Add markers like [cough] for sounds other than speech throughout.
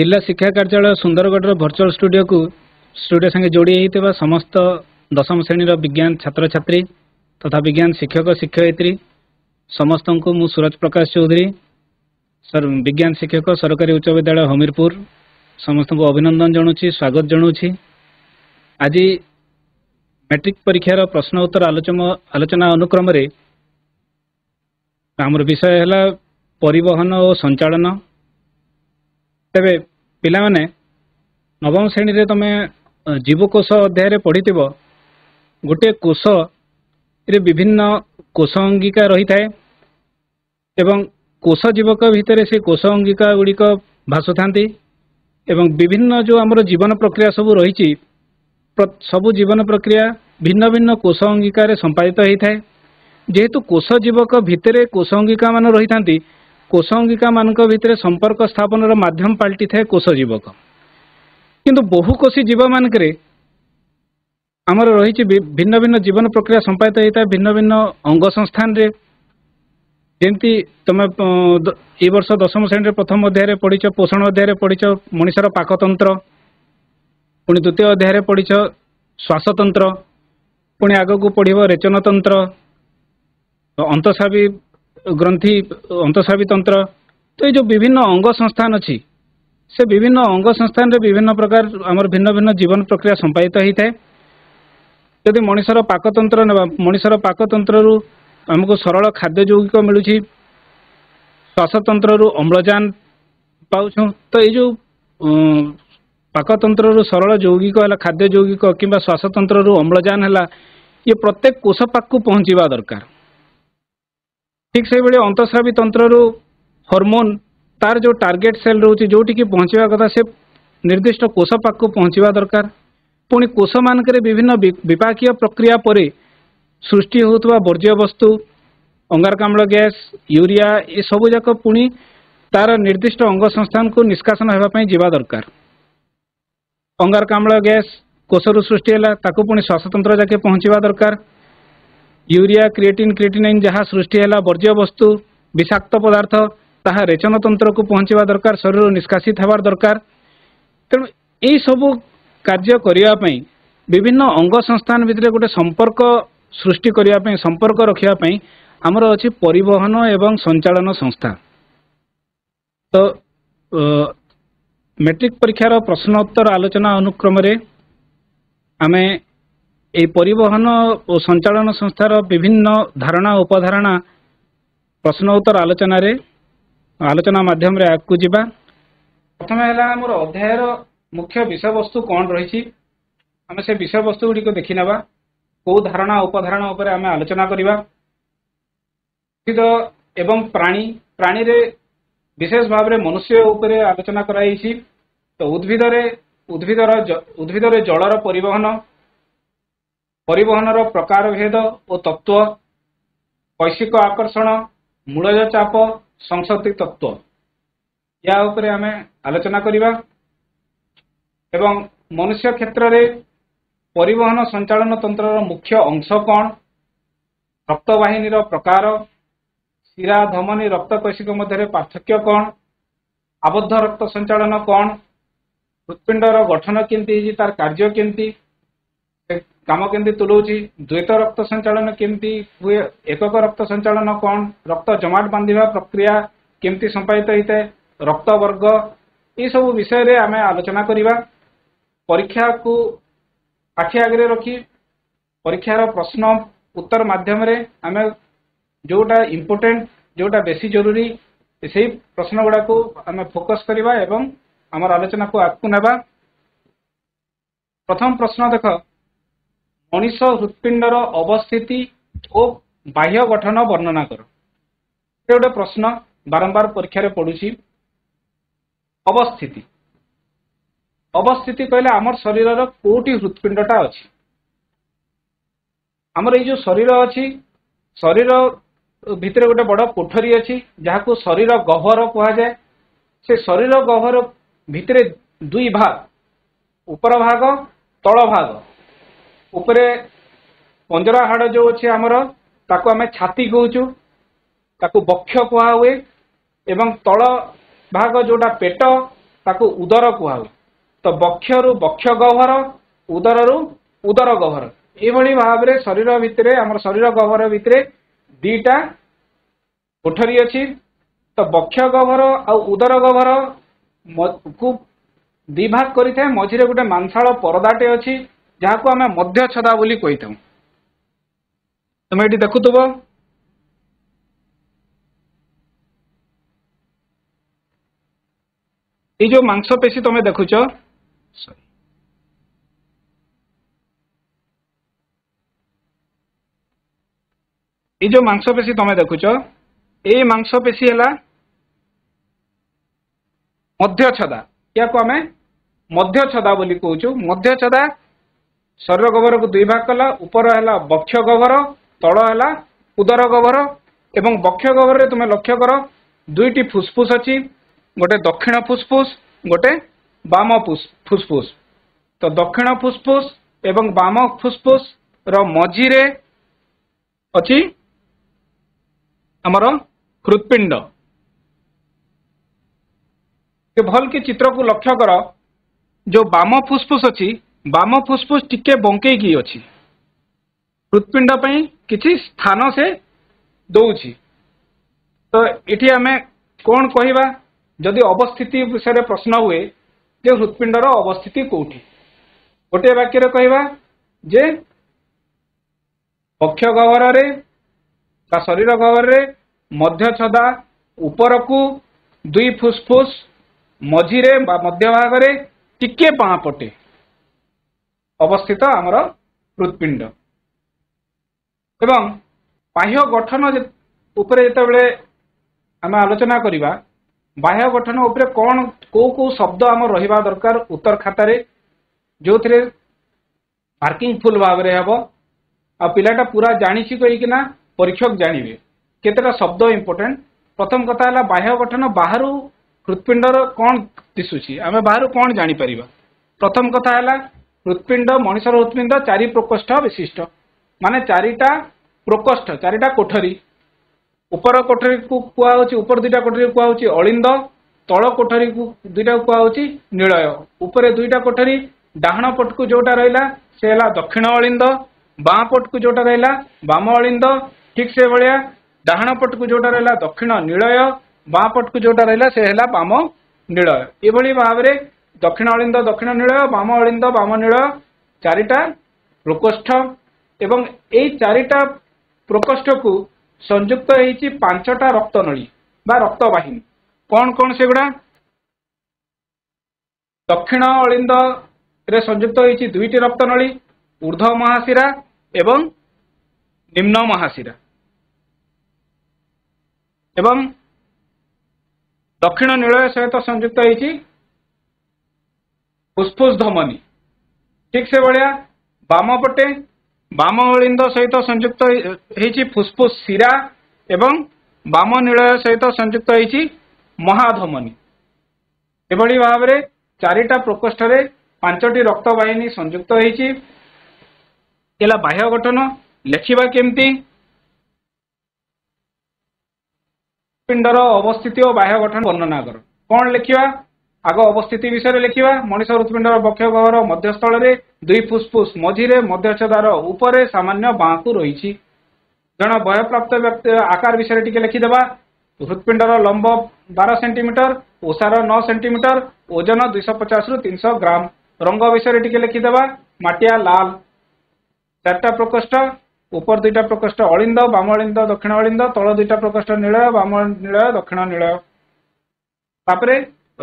ଜିଲ୍ଲା ଶିକ୍ଷା କାର୍ଯ୍ୟାଳୟ ସୁନ୍ଦରଗଡ଼ର ଭର୍ଚୁଆଲ୍ ଷ୍ଟୁଡିଓକୁ ଷ୍ଟୁଡିଓ ସାଙ୍ଗେ ଯୋଡ଼ି ହୋଇଥିବା ସମସ୍ତ ଦଶମ ଶ୍ରେଣୀର ବିଜ୍ଞାନ ଛାତ୍ରଛାତ୍ରୀ ତଥା ବିଜ୍ଞାନ ଶିକ୍ଷକ ଶିକ୍ଷୟିତ୍ରୀ ସମସ୍ତଙ୍କୁ ମୁଁ ସୁରଜ ପ୍ରକାଶ ଚୌଧୁରୀ ବିଜ୍ଞାନ ଶିକ୍ଷକ ସରକାରୀ ଉଚ୍ଚ ବିଦ୍ୟାଳୟ ହମିରପୁର ସମସ୍ତଙ୍କୁ ଅଭିନନ୍ଦନ ଜଣାଉଛି ସ୍ୱାଗତ ଜଣାଉଛି ଆଜି ମେଟ୍ରିକ୍ ପରୀକ୍ଷାର ପ୍ରଶ୍ନ ଉତ୍ତର ଆଲୋଚନା ଅନୁକ୍ରମରେ ଆମର ବିଷୟ ହେଲା ପରିବହନ ଓ ସଞ୍ଚାଳନ ତେବେ ପିଲାମାନେ ନବମ ଶ୍ରେଣୀରେ ତୁମେ ଜୀବକୋଷ ଅଧ୍ୟାୟରେ ପଢ଼ିଥିବ ଗୋଟିଏ କୋଷରେ ବିଭିନ୍ନ କୋଷ ଅଙ୍ଗିକା ରହିଥାଏ ଏବଂ କୋଷ ଜୀବକ ଭିତରେ ସେ କୋଷ ଅଙ୍ଗିକା ଗୁଡ଼ିକ ଭାସୁଥାନ୍ତି ଏବଂ ବିଭିନ୍ନ ଯେଉଁ ଆମର ଜୀବନ ପ୍ରକ୍ରିୟା ସବୁ ରହିଛି ସବୁ ଜୀବନ ପ୍ରକ୍ରିୟା ଭିନ୍ନ ଭିନ୍ନ କୋଷ ଅଙ୍ଗିକାରେ ସମ୍ପାଦିତ ହୋଇଥାଏ ଯେହେତୁ କୋଷ ଜୀବକ ଭିତରେ କୋଷ ଅଙ୍ଗିକା ମାନ ରହିଥାନ୍ତି କୋଷଙ୍ଗିକାମାନଙ୍କ ଭିତରେ ସମ୍ପର୍କ ସ୍ଥାପନର ମାଧ୍ୟମ ପାଲଟିଥାଏ କୋଷ ଜୀବକ କିନ୍ତୁ ବହୁକୋଷୀ ଜୀବମାନଙ୍କରେ ଆମର ରହିଛି ଭିନ୍ନ ଭିନ୍ନ ଜୀବନ ପ୍ରକ୍ରିୟା ସମ୍ପାଦିତ ହେଇଥାଏ ଭିନ୍ନ ଭିନ୍ନ ଅଙ୍ଗ ସଂସ୍ଥାନରେ ଯେମିତି ତୁମେ ଏ ବର୍ଷ ଦଶମ ଶ୍ରେଣୀରେ ପ୍ରଥମ ଅଧ୍ୟାୟରେ ପଢ଼ିଛ ପୋଷଣ ଅଧ୍ୟାୟରେ ପଢ଼ିଛ ମଣିଷର ପାକତନ୍ତ୍ର ପୁଣି ଦ୍ୱିତୀୟ ଅଧ୍ୟାୟରେ ପଢ଼ିଛ ଶ୍ୱାସତନ୍ତ୍ର ପୁଣି ଆଗକୁ ପଢ଼ିବ ରେଚନତନ୍ତ୍ର ଅନ୍ତଃସାବୀ ଗ୍ରନ୍ଥି ଅନ୍ତଃସ୍ରାବିତନ୍ତ୍ର ତ ଏଇ ଯେଉଁ ବିଭିନ୍ନ ଅଙ୍ଗ ସଂସ୍ଥାନ ଅଛି ସେ ବିଭିନ୍ନ ଅଙ୍ଗ ସଂସ୍ଥାନରେ ବିଭିନ୍ନ ପ୍ରକାର ଆମର ଭିନ୍ନ ଭିନ୍ନ ଜୀବନ ପ୍ରକ୍ରିୟା ସମ୍ପାଦିତ ହୋଇଥାଏ ଯଦି ମଣିଷର ପାକତନ୍ତ୍ର ନେବା ମଣିଷର ପାକତନ୍ତ୍ରରୁ ଆମକୁ ସରଳ ଖାଦ୍ୟ ଯୌଗିକ ମିଳୁଛି ଶ୍ୱାସତନ୍ତ୍ରରୁ ଅମ୍ଳଜାନ ପାଉଛୁଁ ତ ଏଇ ଯେଉଁ ପାକତନ୍ତ୍ରରୁ ସରଳ ଯୌଗିକ ହେଲା ଖାଦ୍ୟ ଯୌଗିକ କିମ୍ବା ଶ୍ୱାସତନ୍ତ୍ରରୁ ଅମ୍ଳଜାନ ହେଲା ଇଏ ପ୍ରତ୍ୟେକ କୋଷ ପାଖକୁ ପହଞ୍ଚିବା ଦରକାର ठीक से भाई अंतस्रावी तंत्र हरमोन तार जो टार्गेट सेल रोच जोटी की कथा से निर्दिष्ट कोश पाक पहुँचवा दरकार पुणी कोश मानक विभिन्न विपाक प्रक्रिया पर सृष्टि होता बर्ज्य वस्तु अंगारकाम गैस यूरिया ये सबूक पुणी तार निर्दिष्ट अंग संस्थान को निष्कासन होगापी जावा दरकार अंगारकाम गैस कोषर सृष्टि पुणी श्वासतंत्र जाके पहुँचवा दरकार ୟୁରିଆ କ୍ରିଏଟିନ୍ କ୍ରିଏଟିନାଇନ୍ ଯାହା ସୃଷ୍ଟି ହେଲା ବର୍ଜ୍ୟବସ୍ତୁ ବିଷାକ୍ତ ପଦାର୍ଥ ତାହା ରେଚନ ତନ୍ତ୍ରକୁ ପହଞ୍ଚିବା ଦରକାର ଶରୀରରୁ ନିଷ୍କାସିତ ହେବା ଦରକାର ତେଣୁ ଏହିସବୁ କାର୍ଯ୍ୟ କରିବା ପାଇଁ ବିଭିନ୍ନ ଅଙ୍ଗ ସଂସ୍ଥାନ ଭିତରେ ଗୋଟେ ସମ୍ପର୍କ ସୃଷ୍ଟି କରିବା ପାଇଁ ସମ୍ପର୍କ ରଖିବା ପାଇଁ ଆମର ଅଛି ପରିବହନ ଏବଂ ସଞ୍ଚାଳନ ସଂସ୍ଥା ତ ମେଟ୍ରିକ୍ ପରୀକ୍ଷାର ପ୍ରଶ୍ନୋତ୍ତର ଆଲୋଚନା ଅନୁକ୍ରମରେ ଆମେ ଏ ପରିବହନ ଓ ସଞ୍ଚାଳନ ସଂସ୍ଥାର ବିଭିନ୍ନ ଧାରଣା ଉପଧାରଣା ପ୍ରଶ୍ନ ଉତ୍ତର ଆଲୋଚନାରେ ଆଲୋଚନା ମାଧ୍ୟମରେ ଆଗକୁ ଯିବା ପ୍ରଥମେ ହେଲା ଆମର ଅଧ୍ୟାୟର ମୁଖ୍ୟ ବିଷୟବସ୍ତୁ କ'ଣ ରହିଛି ଆମେ ସେ ବିଷୟବସ୍ତୁ ଗୁଡ଼ିକ ଦେଖିନେବା କେଉଁ ଧାରଣା ଉପଧାରଣା ଉପରେ ଆମେ ଆଲୋଚନା କରିବା ଏବଂ ପ୍ରାଣୀ ପ୍ରାଣୀରେ ବିଶେଷ ଭାବରେ ମନୁଷ୍ୟ ଉପରେ ଆଲୋଚନା କରାଯାଇଛି ତ ଉଦ୍ଭିଦରେ ଉଦ୍ଭିଦର ଉଦ୍ଭିଦରେ ଜଳର ପରିବହନ ପରିବହନର ପ୍ରକାରଭେଦ ଓ ତତ୍ତ୍ୱ ବୈଶ୍ୱିକ ଆକର୍ଷଣ ମୂଳଜ ଚାପ ସଂସକ୍ତି ତତ୍ତ୍ୱ ଏହା ଉପରେ ଆମେ ଆଲୋଚନା କରିବା ଏବଂ ମନୁଷ୍ୟ କ୍ଷେତ୍ରରେ ପରିବହନ ସଞ୍ଚାଳନ ତନ୍ତ୍ରର ମୁଖ୍ୟ ଅଂଶ କ'ଣ ରକ୍ତବାହିନୀର ପ୍ରକାର ଶିରା ଧମନୀ ରକ୍ତକୈଶିକ ମଧ୍ୟରେ ପାର୍ଥକ୍ୟ କ'ଣ ଆବଦ୍ଧ ରକ୍ତ ସଞ୍ଚାଳନ କ'ଣ ହୃତ୍ପିଣ୍ଡର ଗଠନ କେମିତି ହେଇଛି ତାର କାର୍ଯ୍ୟ କେମିତି କାମ କେମିତି ତୁଲଉଛି ଦ୍ୱୈତ ରକ୍ତ ସଞ୍ଚାଳନ କେମିତି ହୁଏ ଏକକ ରକ୍ତ ସଞ୍ଚାଳନ କ'ଣ ରକ୍ତ ଜମାଟ ବାନ୍ଧିବା ପ୍ରକ୍ରିୟା କେମିତି ସମ୍ପାଦିତ ହୋଇଥାଏ ରକ୍ତ ବର୍ଗ ଏସବୁ ବିଷୟରେ ଆମେ ଆଲୋଚନା କରିବା ପରୀକ୍ଷାକୁ ଆଖି ଆଗରେ ରଖି ପରୀକ୍ଷାର ପ୍ରଶ୍ନ ଉତ୍ତର ମାଧ୍ୟମରେ ଆମେ ଯେଉଁଟା ଇମ୍ପୋର୍ଟାଣ୍ଟ ଯେଉଁଟା ବେଶୀ ଜରୁରୀ ସେଇ ପ୍ରଶ୍ନ ଗୁଡ଼ାକୁ ଆମେ ଫୋକସ୍ କରିବା ଏବଂ ଆମର ଆଲୋଚନାକୁ ଆଗକୁ ନେବା ପ୍ରଥମ ପ୍ରଶ୍ନ ଦେଖ ମଣିଷ ହୃତ୍ପିଣ୍ଡର ଅବସ୍ଥିତି ଓ ବାହ୍ୟ ଗଠନ ବର୍ଣ୍ଣନା କର ସେ ଗୋଟେ ପ୍ରଶ୍ନ ବାରମ୍ବାର ପରୀକ୍ଷାରେ ପଡୁଛି ଅବସ୍ଥିତି ଅବସ୍ଥିତି କହିଲେ ଆମର ଶରୀରର କୋଉଠି ହୃତ୍ପିଣ୍ଡଟା ଅଛି ଆମର ଏଇ ଯେଉଁ ଶରୀର ଅଛି ଶରୀର ଭିତରେ ଗୋଟେ ବଡ କୋଠରୀ ଅଛି ଯାହାକୁ ଶରୀର ଗହ୍ୱର କୁହାଯାଏ ସେ ଶରୀର ଗହ୍ୱର ଭିତରେ ଦୁଇ ଭାଗ ଉପର ଭାଗ ତଳ ଭାଗ ଉପରେ ପଞ୍ଜରା ହାଡ଼ ଯେଉଁ ଅଛି ଆମର ତାକୁ ଆମେ ଛାତି କହୁଛୁ ତାକୁ ବକ୍ଷ କୁହାହୁଏ ଏବଂ ତଳ ଭାଗ ଯେଉଁଟା ପେଟ ତାକୁ ଉଦର କୁହାହୁଏ ତ ବକ୍ଷରୁ ବକ୍ଷ ଗହ୍ୱର ଉଦରରୁ ଉଦର ଗହ୍ୱର ଏଇଭଳି ଭାବରେ ଶରୀର ଭିତରେ ଆମର ଶରୀର ଗହ୍ୱର ଭିତରେ ଦୁଇଟା କୋଠରୀ ଅଛି ତ ବକ୍ଷ ଗହ୍ୱର ଆଉ ଉଦର ଗହ୍ୱରକୁ ଦ୍ୱିଭାଗ କରିଥାଏ ମଝିରେ ଗୋଟେ ମାଂସାଳ ପରଦାଟେ ଅଛି ଯାହାକୁ ଆମେ ମଧ୍ୟ ଛଦା ବୋଲି କହିଥାଉ ତୁମେ ଏଠି ଦେଖୁଥିବ ଏଇ ଯୋଉ ମାଂସପେଶୀ ତମେ ଦେଖୁଛ ସରି ଏଇ ଯୋଉ ମାଂସପେଶୀ ତମେ ଦେଖୁଛ ଏଇ ମାଂସପେଶୀ ହେଲା ମଧ୍ୟଛଦା ইয়াকু আমি মধ্যছদা বলি কৌছু মধ্যছদা ଶରୀର ଗୋବରକୁ ଦୁଇ ଭାଗ କଲା ଉପର ହେଲା ବକ୍ଷ ଗୋବର ତଳ ହେଲା ଉଦର ଗୋବର ଏବଂ ବକ୍ଷ ଗୋବରରେ ତୁମେ ଲକ୍ଷ୍ୟ କର ଦୁଇଟି ଫୁସଫୁସ୍ ଅଛି ଗୋଟେ ଦକ୍ଷିଣ ଫୁସଫୁସ୍ ଗୋଟେ ବାମ ଫୁସଫୁସ୍ ତ ଦକ୍ଷିଣ ଫୁସଫୁସ୍ ଏବଂ ବାମ ଫୁସଫୁସ୍ର ମଝିରେ ଅଛି ଆମର ହୃତ୍ପିଣ୍ଡ ଭଲକି ଚିତ୍ରକୁ ଲକ୍ଷ୍ୟ କର ଯୋଉ ବାମ ଫୁସଫୁସ୍ ଅଛି ବାମ ଫୁସ୍ଫୁସ୍ ଟିକେ ବଙ୍କେଇକି ଅଛି ହୃତ୍ପିଣ୍ଡ ପାଇଁ କିଛି ସ୍ଥାନ ସେ ଦଉଛି ତ ଏଠି ଆମେ କଣ କହିବା ଯଦି ଅବସ୍ଥିତି ବିଷୟରେ ପ୍ରଶ୍ନ ହୁଏ ଯେ ହୃତ୍ପିଣ୍ଡର ଅବସ୍ଥିତି କୋଉଠି ଗୋଟିଏ ବାକ୍ୟରେ କହିବା ଯେ ପକ୍ଷ ଗହରରେ ବା ଶରୀର ଗହରରେ ମଧ୍ୟ ଛଦା ଉପରକୁ ଦୁଇ ଫୁସ୍ଫୁସ୍ ମଝିରେ ବା ମଧ୍ୟ ଭାଗରେ ଟିକେ ପାଁ ପଟେ ଅବସ୍ଥିତ ଆମର ହୃତ୍ପିଣ୍ଡ ଏବଂ ବାହ୍ୟ ଗଠନ ଉପରେ ଯେତେବେଳେ ଆମେ ଆଲୋଚନା କରିବା ବାହ୍ୟ ଗଠନ ଉପରେ କ'ଣ କେଉଁ କେଉଁ ଶବ୍ଦ ଆମର ରହିବା ଦରକାର ଉତ୍ତର ଖାତାରେ ଯେଉଁଥିରେ ମାର୍କିଂ ଫୁଲ୍ ଭାବରେ ହେବ ଆଉ ପିଲାଟା ପୁରା ଜାଣିଛି କହିକିନା ପରୀକ୍ଷକ ଜାଣିବେ କେତେଟା ଶବ୍ଦ ଇମ୍ପୋର୍ଟାଣ୍ଟ ପ୍ରଥମ କଥା ହେଲା ବାହ୍ୟ ଗଠନ ବାହାରୁ ହୃତ୍ପିଣ୍ଡର କ'ଣ ଦିଶୁଛି ଆମେ ବାହାରୁ କ'ଣ ଜାଣିପାରିବା ପ୍ରଥମ କଥା ହେଲା ହୃତ୍ପିଣ୍ଡ ମଣିଷର ହୃତ୍ପିଣ୍ଡ ଚାରି ପ୍ରକୋଷ୍ଠ ବିଶିଷ୍ଟ ମାନେ ଚାରିଟା ପ୍ରକୋଷ୍ଠ ଚାରିଟା କୋଠରୀ ଉପର କୋଠରୀକୁ କୁହାଯାଉଛି ଉପର ଦୁଇଟା କୋଠରୀକୁ କୁହାହଉଛି ଅଳିନ୍ଦ ତଳ କୋଠରୀକୁ ଦୁଇଟାକୁ କୁହାଯାଉଛି ନିଳୟ ଉପରେ ଦୁଇଟା କୋଠରୀ ଡାହାଣ ପଟକୁ ଯୋଉଟା ରହିଲା ସେ ହେଲା ଦକ୍ଷିଣ ଅଳିନ୍ଦ ବାଁ ପଟକୁ ଯୋଉଟା ରହିଲା ବାମ ଅଳିନ୍ଦ ଠିକ ସେଭଳିଆ ଡାହାଣ ପଟକୁ ଯୋଉଟା ରହିଲା ଦକ୍ଷିଣ ନିଳୟ ବାଁ ପଟକୁ ଯୋଉଟା ରହିଲା ସେ ହେଲା ବାମ ନିଳୟ ଏଭଳି ଭାବରେ ଦକ୍ଷିଣ ଅଳିନ୍ଦ ଦକ୍ଷିଣ ନୀଳ ବାମ ଅଳିନ୍ଦ ବାମ ନୀଳ ଚାରିଟା ପ୍ରକୋଷ୍ଠ ଏବଂ ଏଇ ଚାରିଟା ପ୍ରକୋଷ୍ଠକୁ ସଂଯୁକ୍ତ ହେଇଛି ପାଞ୍ଚଟା ରକ୍ତ ନଳୀ ବା ରକ୍ତ ବାହିନୀ କଣ କଣ ସେଗୁଡ଼ା ଦକ୍ଷିଣ ଅଳିନ୍ଦରେ ସଂଯୁକ୍ତ ହେଇଛି ଦୁଇଟି ରକ୍ତ ନଳୀ ଉର୍ଦ୍ଧ ମହାଶିରା ଏବଂ ନିମ୍ନ ମହାଶିରା ଏବଂ ଦକ୍ଷିଣ ନୀଳ ସହିତ ସଂଯୁକ୍ତ ହେଇଛି फुसफुस धमनी ठीक से बढ़िया बाम पटे बाम अलिंद सहित संयुक्त फुसफुस शिरा एवं बाम नीलय सहित संयुक्त महाधमनी एभली भाव में चारिटा प्रकोष्ठ से पांचटी रक्त बाहन संयुक्त होगा बाह्य गठन लेखा केमती पिंडर अवस्थित और बाह्य गठन वर्णना कर कौन लिखा ଆଗ ଅବସ୍ଥିତି ବିଷୟରେ ଲେଖିବା ମଣିଷ ହୃତ୍ପିଣ୍ଡର ବକ୍ଷ ଗହ୍ୱର ମଧ୍ୟସ୍ଥଳରେ ଦୁଇ ଫୁସଫୁସ୍ ମଝିରେ ମଧ୍ୟଚ୍ଛଦାର ଉପରେ ସାମାନ୍ୟ ବାଁକୁ ରହିଛି ଜଣେ ବୟପ୍ରାପ୍ତ ବ୍ୟକ୍ତି ଆକାର ବିଷୟରେ ଟିକେ ଲେଖିଦେବା ହୃତ୍ପିଣ୍ଡର ଲମ୍ବ ବାର ସେଣ୍ଟିମିଟର ଓସାର ନଅ ସେଣ୍ଟିମିଟର ଓଜନ ଦୁଇଶହ ପଚାଶରୁ ତିନିଶହ ଗ୍ରାମ ରଙ୍ଗ ବିଷୟରେ ଟିକେ ଲେଖିଦେବା ମାଟିଆ ଲାଲ ଚାରିଟା ପ୍ରକୋଷ୍ଠ ଉପର ଦୁଇଟା ପ୍ରକୋଷ୍ଠ ଅଳିନ୍ଦ ବାମ ଅଳିନ୍ଦ ଦକ୍ଷିଣ ଅଳିନ୍ଦ ତଳ ଦୁଇଟା ପ୍ରକୋଷ୍ଠ ନୀଳୟ ବାମ ନୀଳୟ ଦକ୍ଷିଣ ନୀଳୟ ତାପରେ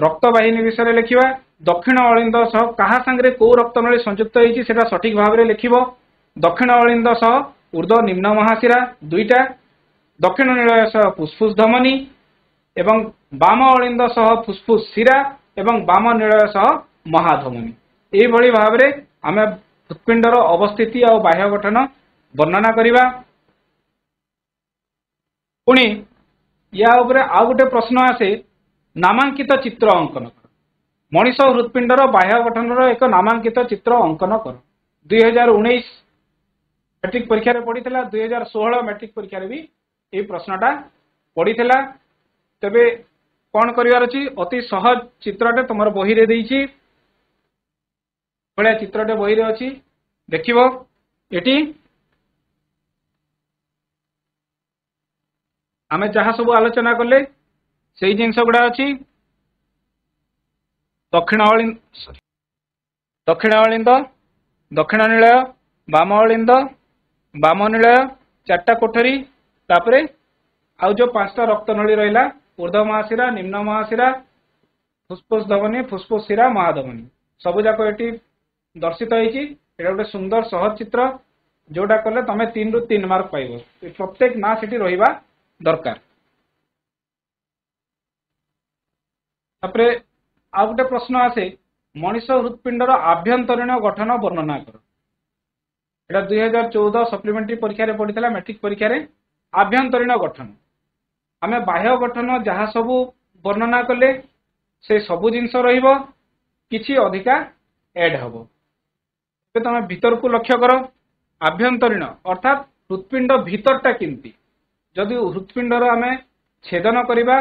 ରକ୍ତବାହିନୀ ବିଷୟରେ ଲେଖିବା ଦକ୍ଷିଣ ଅଳିନ୍ଦ ସହ କାହା ସାଙ୍ଗରେ କୋଉ ରକ୍ତନଳୀ ସଂଯୁକ୍ତ ହେଇଛି ସେଟା ସଠିକ ଭାବରେ ଲେଖିବ ଦକ୍ଷିଣ ଅଳିନ୍ଦ ସହ ଉର୍ଦ୍ଧ୍ୱ ନିମ୍ନ ମହାଶିରା ଦୁଇଟା ଦକ୍ଷିଣ ନିଳୟ ସହ ଫୁସ୍ଫୁସ୍ ଧମନୀ ଏବଂ ବାମ ଅଳିନ୍ଦ ସହ ଫୁସ୍ଫୁସ୍ ଶିରା ଏବଂ ବାମ ନିଳୟ ସହ ମହାଧମନୀ ଏଇଭଳି ଭାବରେ ଆମେ ହୃତ୍ପିଣ୍ଡର ଅବସ୍ଥିତି ଆଉ ବାହ୍ୟ ଗଠନ ବର୍ଣ୍ଣନା କରିବା ପୁଣି ୟା ଉପରେ ଆଉ ଗୋଟେ ପ୍ରଶ୍ନ ଆସେ ନାମାଙ୍କିତ ଚିତ୍ର ଅଙ୍କନ କର ମଣିଷ ହୃତ୍ପିଣ୍ଡର ବାହ୍ୟ ଗଠନର ଏକ ନାମାଙ୍କିତ ଚିତ୍ର ଅଙ୍କନ କର ଦୁଇ ହଜାର ଉଣେଇଶ ମ୍ୟାଟ୍ରିକ ପରୀକ୍ଷାରେ ପଡ଼ିଥିଲା ଦୁଇ ହଜାର ଷୋହଳ ମ୍ୟାଟ୍ରିକ ପରୀକ୍ଷାରେ ବି ଏହି ପ୍ରଶ୍ନଟା ପଡ଼ିଥିଲା ତେବେ କ'ଣ କରିବାର ଅଛି ଅତି ସହଜ ଚିତ୍ରଟେ ତୁମର ବହିରେ ଦେଇଛି ଭଳିଆ ଚିତ୍ରଟେ ବହିରେ ଅଛି ଦେଖିବ ଏଠି ଆମେ ଯାହା ସବୁ ଆଲୋଚନା କଲେ ସେଇ ଜିନିଷ ଗୁଡା ଅଛି ଦକ୍ଷିଣ ଦକ୍ଷିଣ ଅଳିନ୍ଦ ଦକ୍ଷିଣ ନିଳୟ ବାମ ଅଳିନ୍ଦ ବାମ ନିଳୟ ଚାରିଟା କୋଠରୀ ତାପରେ ଆଉ ଯୋଉ ପାଞ୍ଚଟା ରକ୍ତ ନଳୀ ରହିଲା ଉର୍ଦ୍ଧ ମହାଶିରା ନିମ୍ନ ମହାଶିରା ଫୁସ୍ଫୁସ୍ ଧବନୀ ଫୁସ୍ଫୁସ୍ ଶିରା ମହାଧବନୀ ସବୁଯାକ ଏଠି ଦର୍ଶିତ ହେଇଛି ଏଇଟା ଗୋଟେ ସୁନ୍ଦର ସହଜ ଚିତ୍ର ଯୋଉଟା କଲେ ତମେ ତିନିରୁ ତିନି ମାର୍କ ପାଇବ ପ୍ରତ୍ୟେକ ନାଁ ସେଠି ରହିବା ଦରକାର ତାପରେ ଆଉ ଗୋଟେ ପ୍ରଶ୍ନ ଆସେ ମଣିଷ ହୃତ୍ପିଣ୍ଡର ଆଭ୍ୟନ୍ତରୀଣ ଗଠନ ବର୍ଣ୍ଣନା କର এটা দুই হাজার চৌদ সপ্লিমেন্টারি পরীক্ষার পড়িলা মেট্রিক পরীক্ষার আভ্যন্তরীণ গঠন আমি বাহ্য গঠন যা সবু বর্ণনা কলে সে সবু জিনিস রহব কিছু অধিকা এড হব এবে তুমি ভিতরক লক্ষ্য কর আভ্যন্তরীণ অর্থাৎ হৃৎপিণ্ড ভিতরটা কেমতি যদি হৃৎপিণ্ডর আমি ছেদন করা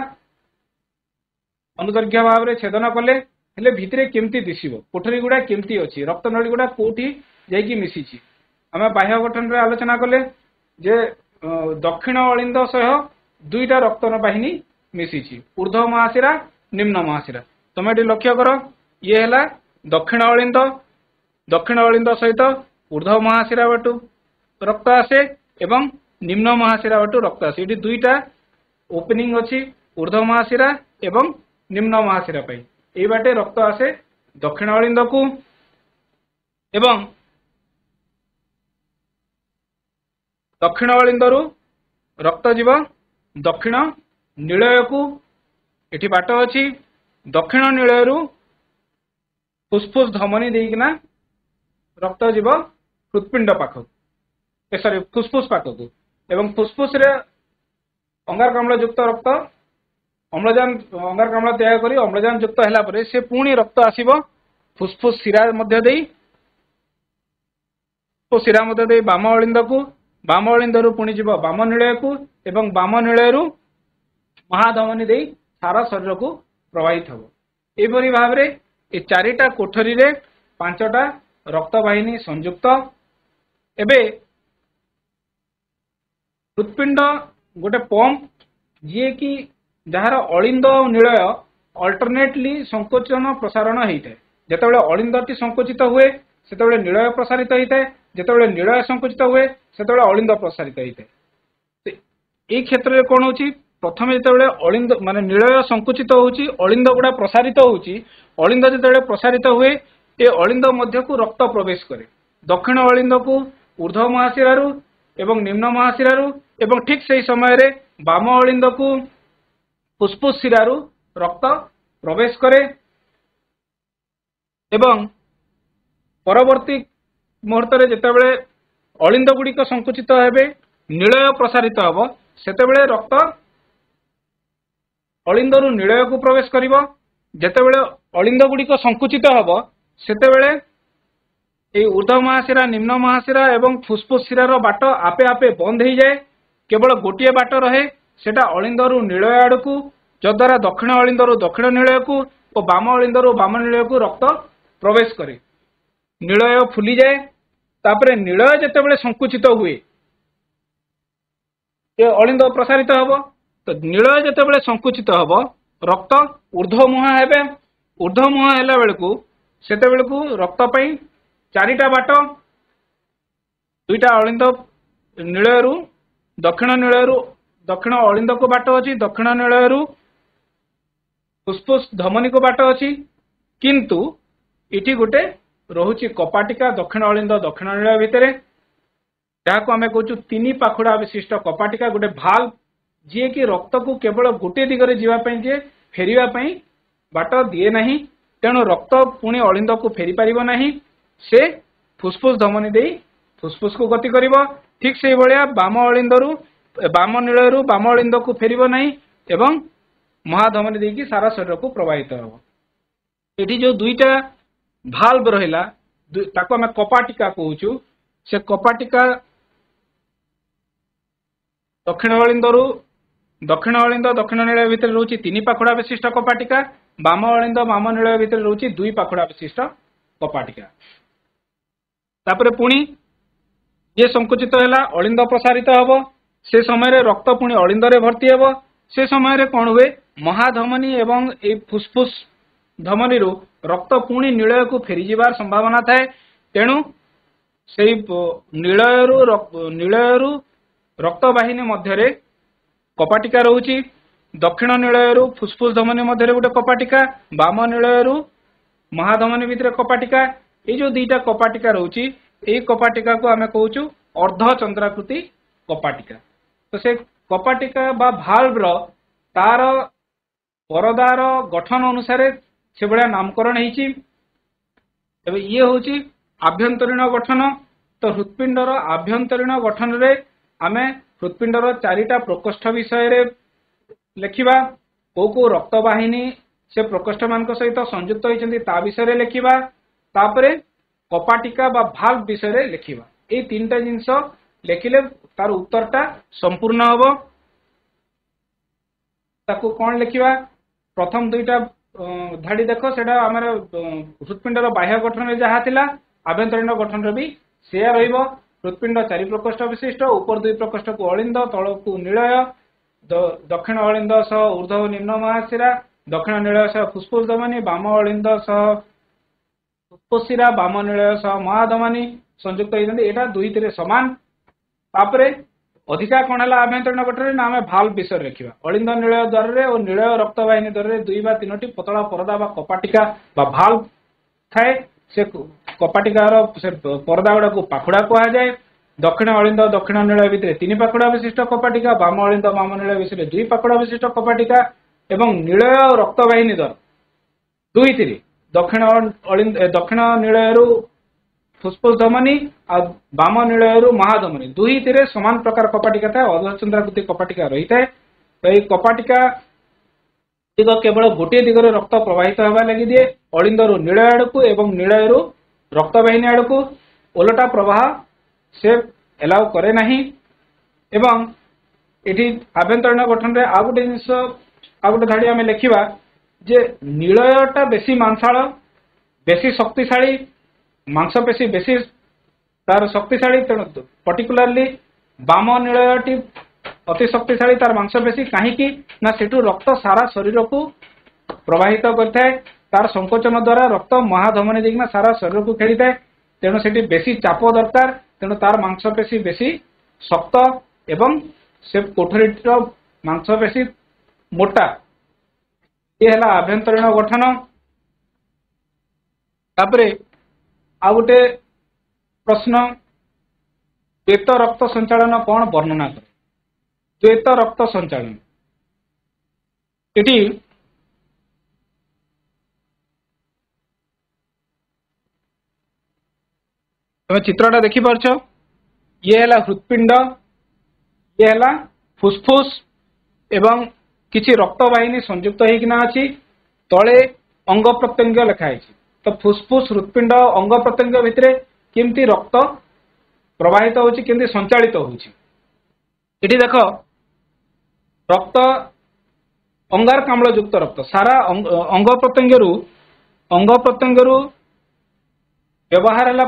ଅନୁଦୈର୍ଘ୍ୟ ଭାବରେ ଛେଦନ କଲେ ହେଲେ ଭିତରେ କେମିତି ଦିଶିବ କୋଠରୀ ଗୁଡ଼ା କେମିତି ଅଛି ରକ୍ତନଳୀ ଗୁଡ଼ା କୋଉଠି ଯାଇକି ମିଶିଛି ଆମେ ବାହ୍ୟ ଗଠନରେ ଆଲୋଚନା କଲେ ଯେ ଦକ୍ଷିଣ ଅଳିନ୍ଦ ସହ ଦୁଇଟା ରକ୍ତନ ବାହିନୀ ମିଶିଛି ଉର୍ଦ୍ଧ୍ୱ ମହାଶିରା ନିମ୍ନ ମହାଶିରା ତମେ ଏଠି ଲକ୍ଷ୍ୟ କର ଇଏ ହେଲା ଦକ୍ଷିଣ ଅଳିନ୍ଦ ଦକ୍ଷିଣ ଅଳିନ୍ଦ ସହିତ ଉର୍ଦ୍ଧ୍ୱ ମହାଶିରା ବାଟୁ ରକ୍ତ ଆସେ ଏବଂ ନିମ୍ନ ମହାଶିରା ବାଟୁ ରକ୍ତ ଆସେ ଏଠି ଦୁଇଟା ଓପେନିଂ ଅଛି ଉର୍ଦ୍ଧ୍ୱ ମହାଶିରା ଏବଂ ନିମ୍ନ ମହାଶିରା ପାଇଁ ଏଇ ବାଟେ ରକ୍ତ ଆସେ ଦକ୍ଷିଣ ଅଳିନ୍ଦକୁ ଏବଂ ଦକ୍ଷିଣ ଅଳିନ୍ଦରୁ ରକ୍ତ ଯିବ ଦକ୍ଷିଣ ନିଳୟକୁ ଏଠି ବାଟ ଅଛି ଦକ୍ଷିଣ ନିଳୟରୁ ଫୁସ୍ଫୁସ୍ ଧମନୀ ଦେଇକିନା ରକ୍ତ ଯିବ ହୃତ୍ପିଣ୍ଡ ପାଖକୁ ସରି ଫୁସ୍ଫୁସ୍ ପାଖକୁ ଏବଂ ଫୁସ୍ଫୁସ୍ରେ ଅଙ୍ଗାରକାମ୍ଳଯୁକ୍ତ ରକ୍ତ ଅମ୍ଳଜାନ ଅଙ୍ଗାରକାମ୍ଳ ତ୍ୟାଗ କରି ଅମ୍ଳଜାନ ଯୁକ୍ତ ହେଲା ପରେ ସେ ପୁଣି ରକ୍ତ ଆସିବ ଫୁସ୍ଫୁସ୍ ଶିରା ମଧ୍ୟ ଦେଇ ଶିରା ମଧ୍ୟ ଦେଇ ବାମ ଅଳିନ୍ଦକୁ ବାମ ଅଳିନ୍ଦରୁ ପୁଣି ଯିବ ବାମ ନିଳୟକୁ ଏବଂ ବାମ ନିଳୟରୁ ମହାଧମନୀ ଦେଇ ସାର ଶରୀରକୁ ପ୍ରବାହିତ ହେବ ଏହିପରି ଭାବରେ ଏ ଚାରିଟା କୋଠରୀରେ ପାଞ୍ଚଟା ରକ୍ତ ବାହିନୀ ସଂଯୁକ୍ତ ଏବେ ହୃତ୍ପିଣ୍ଡ ଗୋଟେ ପମ୍ପ ଯିଏକି ଯାହାର ଅଳିନ୍ଦ ଆଉ ନିଳୟ ଅଲଟରନେଟଲି ସଂକୋଚନ ପ୍ରସାରଣ ହେଇଥାଏ ଯେତେବେଳେ ଅଳିନ୍ଦଟି ସଂକୋଚିତ ହୁଏ ସେତେବେଳେ ନିଳୟ ପ୍ରସାରିତ ହେଇଥାଏ ଯେତେବେଳେ ନିଳୟ ସଂକୁଚିତ ହୁଏ ସେତେବେଳେ ଅଳିନ୍ଦ ପ୍ରସାରିତ ହେଇଥାଏ ଏଇ କ୍ଷେତ୍ରରେ କ'ଣ ହେଉଛି ପ୍ରଥମେ ଯେତେବେଳେ ଅଳିନ୍ଦ ମାନେ ନିଳୟ ସଂକୁଚିତ ହେଉଛି ଅଳିନ୍ଦ ଗୁଡ଼ା ପ୍ରସାରିତ ହେଉଛି ଅଳିନ୍ଦ ଯେତେବେଳେ ପ୍ରସାରିତ ହୁଏ ଏ ଅଳିନ୍ଦ ମଧ୍ୟକୁ ରକ୍ତ ପ୍ରବେଶ କରେ ଦକ୍ଷିଣ ଅଳିନ୍ଦକୁ ଉର୍ଦ୍ଧ୍ୱ ମହାଶିରାରୁ ଏବଂ ନିମ୍ନ ମହାଶିରାରୁ ଏବଂ ଠିକ୍ ସେହି ସମୟରେ ବାମ ଅଳିନ୍ଦକୁ ଫୁସ୍ଫୁସ୍ ଶିରାରୁ ରକ୍ତ ପ୍ରବେଶ କରେ ଏବଂ ପରବର୍ତ୍ତୀ ମୁହୂର୍ତ୍ତରେ ଯେତେବେଳେ ଅଳିନ୍ଦ ଗୁଡ଼ିକ ସଙ୍କୁଚିତ ହେବେ ନୀଳୟ ପ୍ରସାରିତ ହେବ ସେତେବେଳେ ରକ୍ତ ଅଳିନ୍ଦରୁ ନୀଳୟକୁ ପ୍ରବେଶ କରିବ ଯେତେବେଳେ ଅଳିନ୍ଦ ଗୁଡ଼ିକ ସଙ୍କୁଚିତ ହେବ ସେତେବେଳେ ଏଇ ଉର୍ଦ୍ଧ୍ୱ ମହାଶିରା ନିମ୍ନ ମହାଶିରା ଏବଂ ଫୁସ୍ଫୁସ୍ ଶିରାର ବାଟ ଆପେ ଆପେ ବନ୍ଦ ହେଇଯାଏ କେବଳ ଗୋଟିଏ ବାଟ ରହେ ସେଟା ଅଳିନ୍ଦରୁ ନୀଳୟ ଆଡ଼କୁ ଯଦ୍ୱାରା ଦକ୍ଷିଣ ଅଳିନ୍ଦରୁ ଦକ୍ଷିଣ ନୀଳୟକୁ ଓ ବାମ ଅଳିନ୍ଦରୁ ବାମ ନୀଳୟକୁ ରକ୍ତ ପ୍ରବେଶ କରେ ନୀଳୟ ଫୁଲିଯାଏ ତାପରେ ନୀଳୟ ଯେତେବେଳେ ସଂକୁଚିତ ହୁଏ ଏ ଅଳିନ୍ଦ ପ୍ରସାରିତ ହେବ ତ ନୀଳୟ ଯେତେବେଳେ ସଂକୁଚିତ ହେବ ରକ୍ତ ଉର୍ଦ୍ଧ୍ୱ ମୁହଁ ହେବେ ଉର୍ଦ୍ଧ୍ୱ ମୁହଁ ହେଲା ବେଳକୁ ସେତେବେଳକୁ ରକ୍ତ ପାଇଁ ଚାରିଟା ବାଟ ଦୁଇଟା ଅଳିନ୍ଦ ନୀଳୟରୁ ଦକ୍ଷିଣ ନୀଳୟରୁ ଦକ୍ଷିଣ ଅଳିନ୍ଦକୁ ବାଟ ଅଛି ଦକ୍ଷିଣ ନିଳୟରୁ ଫୁସ୍ଫୁସ୍ ଧମନୀକୁ ବାଟ ଅଛି କିନ୍ତୁ ଏଠି ଗୋଟେ ରହୁଛି କପାଟିକା ଦକ୍ଷିଣ ଅଳିନ୍ଦ ଦକ୍ଷିଣ ନିଳୟ ଭିତରେ ଯାହାକୁ ଆମେ କହୁଛୁ ତିନି ପାଖୁଡ଼ା ବିଶିଷ୍ଟ କପାଟିକା ଗୋଟେ ଭାଲ ଯିଏକି ରକ୍ତକୁ କେବଳ ଗୋଟିଏ ଦିଗରେ ଯିବା ପାଇଁ ଯିଏ ଫେରିବା ପାଇଁ ବାଟ ଦିଏ ନାହିଁ ତେଣୁ ରକ୍ତ ପୁଣି ଅଳିନ୍ଦକୁ ଫେରିପାରିବ ନାହିଁ ସେ ଫୁସ୍ଫୁସ୍ ଧମନୀ ଦେଇ ଫୁସ୍ଫୁସ୍କୁ ଗତି କରିବ ଠିକ୍ ସେଇଭଳିଆ ବାମ ଅଳିନ୍ଦରୁ ବାମ ନୀଳରୁ ବାମ ଅଳିନ୍ଦକୁ ଫେରିବ ନାହିଁ ଏବଂ ମହାଧମନୀ ଦେଇକି ସାରା ଶରୀରକୁ ପ୍ରବାହିତ ହେବ ଏଠି ଯେଉଁ ଦୁଇଟା ଭାଲଭ ରହିଲା ତାକୁ ଆମେ କପାଟିକା କହୁଛୁ ସେ କପାଟିକା ଦକ୍ଷିଣ ଅଳିନ୍ଦରୁ ଦକ୍ଷିଣ ଅଳିନ୍ଦ ଦକ୍ଷିଣ ନୀଳ ଭିତରେ ରହୁଛି ତିନି ପାଖୁଡ଼ା ବିଶିଷ୍ଟ କପାଟିକା ବାମ ଅଳିନ୍ଦ ବାମ ନୀଳ ଭିତରେ ରହୁଛି ଦୁଇ ପାଖୁଡ଼ା ବିଶିଷ୍ଟ କପାଟିକା ତାପରେ ପୁଣି ଯିଏ ସଙ୍କୁଚିତ ହେଲା ଅଳିନ୍ଦ ପ୍ରସାରିତ ହେବ ସେ ସମୟରେ ରକ୍ତ ପୁଣି ଅଳିନ୍ଦରେ ଭର୍ତ୍ତି ହେବ ସେ ସମୟରେ କ'ଣ ହୁଏ ମହାଧମନି ଏବଂ ଏଇ ଫୁସ୍ଫୁସ୍ ଧମନୀରୁ ରକ୍ତ ପୁଣି ନିଳୟକୁ ଫେରିଯିବାର ସମ୍ଭାବନା ଥାଏ ତେଣୁ ସେଇ ନିଳୟରୁ ନିଳୟରୁ ରକ୍ତ ବାହିନୀ ମଧ୍ୟରେ କପାଟିକା ରହୁଛି ଦକ୍ଷିଣ ନିଳୟରୁ ଫୁସ୍ଫୁସ୍ ଧମନୀ ମଧ୍ୟରେ ଗୋଟେ କପାଟିକା ବାମ ନିଳୟରୁ ମହାଧମନୀ ଭିତରେ କପାଟିକା ଏଇ ଯୋଉ ଦୁଇଟା କପାଟିକା ରହୁଛି ଏଇ କପାଟିକାକୁ ଆମେ କହୁଛୁ ଅର୍ଦ୍ଧ ଚନ୍ଦ୍ରାକୃତି କପାଟିକା ତ ସେ କପାଟିକା ବା ଭାଲ୍ଭର ତାର ପରଦାର ଗଠନ ଅନୁସାରେ ସେଭଳିଆ ନାମକରଣ ହେଇଛି ତେବେ ଇଏ ହେଉଛି ଆଭ୍ୟନ୍ତରୀଣ ଗଠନ ତ ହୃତ୍ପିଣ୍ଡର ଆଭ୍ୟନ୍ତରୀଣ ଗଠନରେ ଆମେ ହୃତ୍ପିଣ୍ଡର ଚାରିଟା ପ୍ରକୋଷ୍ଠ ବିଷୟରେ ଲେଖିବା କୋଉ କୋଉ ରକ୍ତବାହିନୀ ସେ ପ୍ରକୋଷ୍ଠମାନଙ୍କ ସହିତ ସଂଯୁକ୍ତ ହୋଇଛନ୍ତି ତା ବିଷୟରେ ଲେଖିବା ତାପରେ କପାଟିକା ବା ଭାଲ୍ଭ ବିଷୟରେ ଲେଖିବା ଏଇ ତିନିଟା ଜିନିଷ ଲେଖିଲେ ତାର ଉତ୍ତରଟା ସମ୍ପୂର୍ଣ୍ଣ ହବ ତାକୁ କଣ ଲେଖିବା ପ୍ରଥମ ଦୁଇଟା ଧାଡି ଦେଖ ସେଇଟା ଆମର ହୃତ୍ପିଣ୍ଡର ବାହ୍ୟ ଗଠନରେ ଯାହା ଥିଲା ଆଭ୍ୟନ୍ତରୀଣ ଗଠନରେ ବି ସେୟା ରହିବ ହୃତ୍ପିଣ୍ଡ ଚାରି ପ୍ରକୋଷ୍ଠ ବିଶିଷ୍ଟ ଉପର ଦୁଇ ପ୍ରକୋଷ୍ଠକୁ ଅଳିନ୍ଦ ତଳକୁ ନୀଳୟ ଦକ୍ଷିଣ ଅଳିନ୍ଦ ସହ ଉର୍ଦ୍ଧ୍ୱ ନିମ୍ନ ମହାଶିରା ଦକ୍ଷିଣ ନୀଳୟ ସହ ଫୁସ୍ଫୁସ ଦମାନୀ ବାମ ଅଳିନ୍ଦ ସହ ଫୁସ୍ଫୁସିରା ବାମ ନୀଳୟ ସହ ମହାଦମାନୀ ସଂଯୁକ୍ତ ହେଇଛନ୍ତି ଏଇଟା ଦୁଇଥିରେ ସମାନ ତାପରେ ଅଧିକା କ'ଣ ହେଲା ଆଭ୍ୟନ୍ତରୀଣ ପଟରେ ନା ଆମେ ଭାଲ୍ଭ ବିଷୟରେ ରଖିବା ଅଳିନ୍ଦ ନିଳୟ ଦ୍ୱାରରେ ଓ ନିଳୟ ରକ୍ତବାହିନୀ ଦ୍ୱାରରେ ଦୁଇ ବା ତିନୋଟି ପତଳା ପରଦା ବା କପାଟିକା ବା ଭାଲ୍ଭ ଥାଏ ସେ କପାଟିକାର ସେ ପରଦା ଗୁଡାକୁ ପାଖୁଡା କୁହାଯାଏ ଦକ୍ଷିଣ ଅଳିନ୍ଦ ଦକ୍ଷିଣ ନୀଳ ଭିତରେ ତିନି ପାଖୁଡା ବିଶିଷ୍ଟ କପାଟିକା ବାମ ଅଳିନ୍ଦ ବାମ ନୀଳ ଭିତରେ ଦୁଇ ପାଖୁଡା ବିଶିଷ୍ଟ କପାଟିକା ଏବଂ ନିଳୟ ରକ୍ତବାହିନୀ ଦ୍ୱାର ଦୁଇଥିରେ ଦକ୍ଷିଣ ଦକ୍ଷିଣ ନିଳୟରୁ फुस्फुस धमनी और बाम महाधमनी दुई थी सामान प्रकार कपाटिका था अधचंद्राकृति कपाटिका रही था तो ये कपाटिका दिग केवल गोटे दिगरे रक्त प्रवाहित होगा लगी दिए रु नील आड़क नील रु रक्त बाहन आड़क ओलटा प्रवाह से एलाउ करे ना एवं ये आभ्यंतरण गठन में आउ गोटे जिनस आ गोटे धाड़ी आम लिखा जे नीलयटा बेसी मांसाड़ बेसी शक्तिशाली ମାଂସପେଶୀ ବେଶୀ ତାର ଶକ୍ତିଶାଳୀ ତେଣୁ ପର୍ଟିକୁଲାରଲି ବାମ ନିଳୟଟି ଅତି ଶକ୍ତିଶାଳୀ ତାର ମାଂସପେଶୀ କାହିଁକି ନା ସେଠୁ ରକ୍ତ ସାରା ଶରୀରକୁ ପ୍ରବାହିତ କରିଥାଏ ତାର ସଂକୋଚନ ଦ୍ୱାରା ରକ୍ତ ମହାଧମନୀ ଦେଇକିନା ସାରା ଶରୀରକୁ ଖେଳିଥାଏ ତେଣୁ ସେଠି ବେଶୀ ଚାପ ଦରକାର ତେଣୁ ତାର ମାଂସପେଶୀ ବେଶୀ ଶକ୍ତ ଏବଂ ସେ କୋଠରୀଟିର ମାଂସପେଶୀ ମୋଟା ଏ ହେଲା ଆଭ୍ୟନ୍ତରୀଣ ଗଠନ ତାପରେ आउटे प्रश्न द्वेत रक्त संचालन कौन वर्णना कर द्वेत रक्त संचालन तुम चित्रटा देख पार ये हृत्पिंड ये है फुसफुस एवं किसी रक्त बाहन संयुक्त होना अच्छी तले अंग प्रत्यंग लिखाई ତ ଫୁସ୍ଫୁସ୍ ହୃତ୍ପିଣ୍ଡ ଅଙ୍ଗ ପ୍ରତ୍ୟଙ୍ଗ ଭିତରେ କେମିତି ରକ୍ତ ପ୍ରବାହିତ ହେଉଛି କେମିତି ସଞ୍ଚାଳିତ ହେଉଛି ଏଠି ଦେଖ ରକ୍ତ ଅଙ୍ଗାରକାମ୍ଳ ଯୁକ୍ତ ରକ୍ତ ସାରା ଅଙ୍ଗ ପ୍ରତ୍ୟଙ୍ଗରୁ ଅଙ୍ଗ ପ୍ରତ୍ୟଙ୍ଗରୁ ବ୍ୟବହାର ହେଲା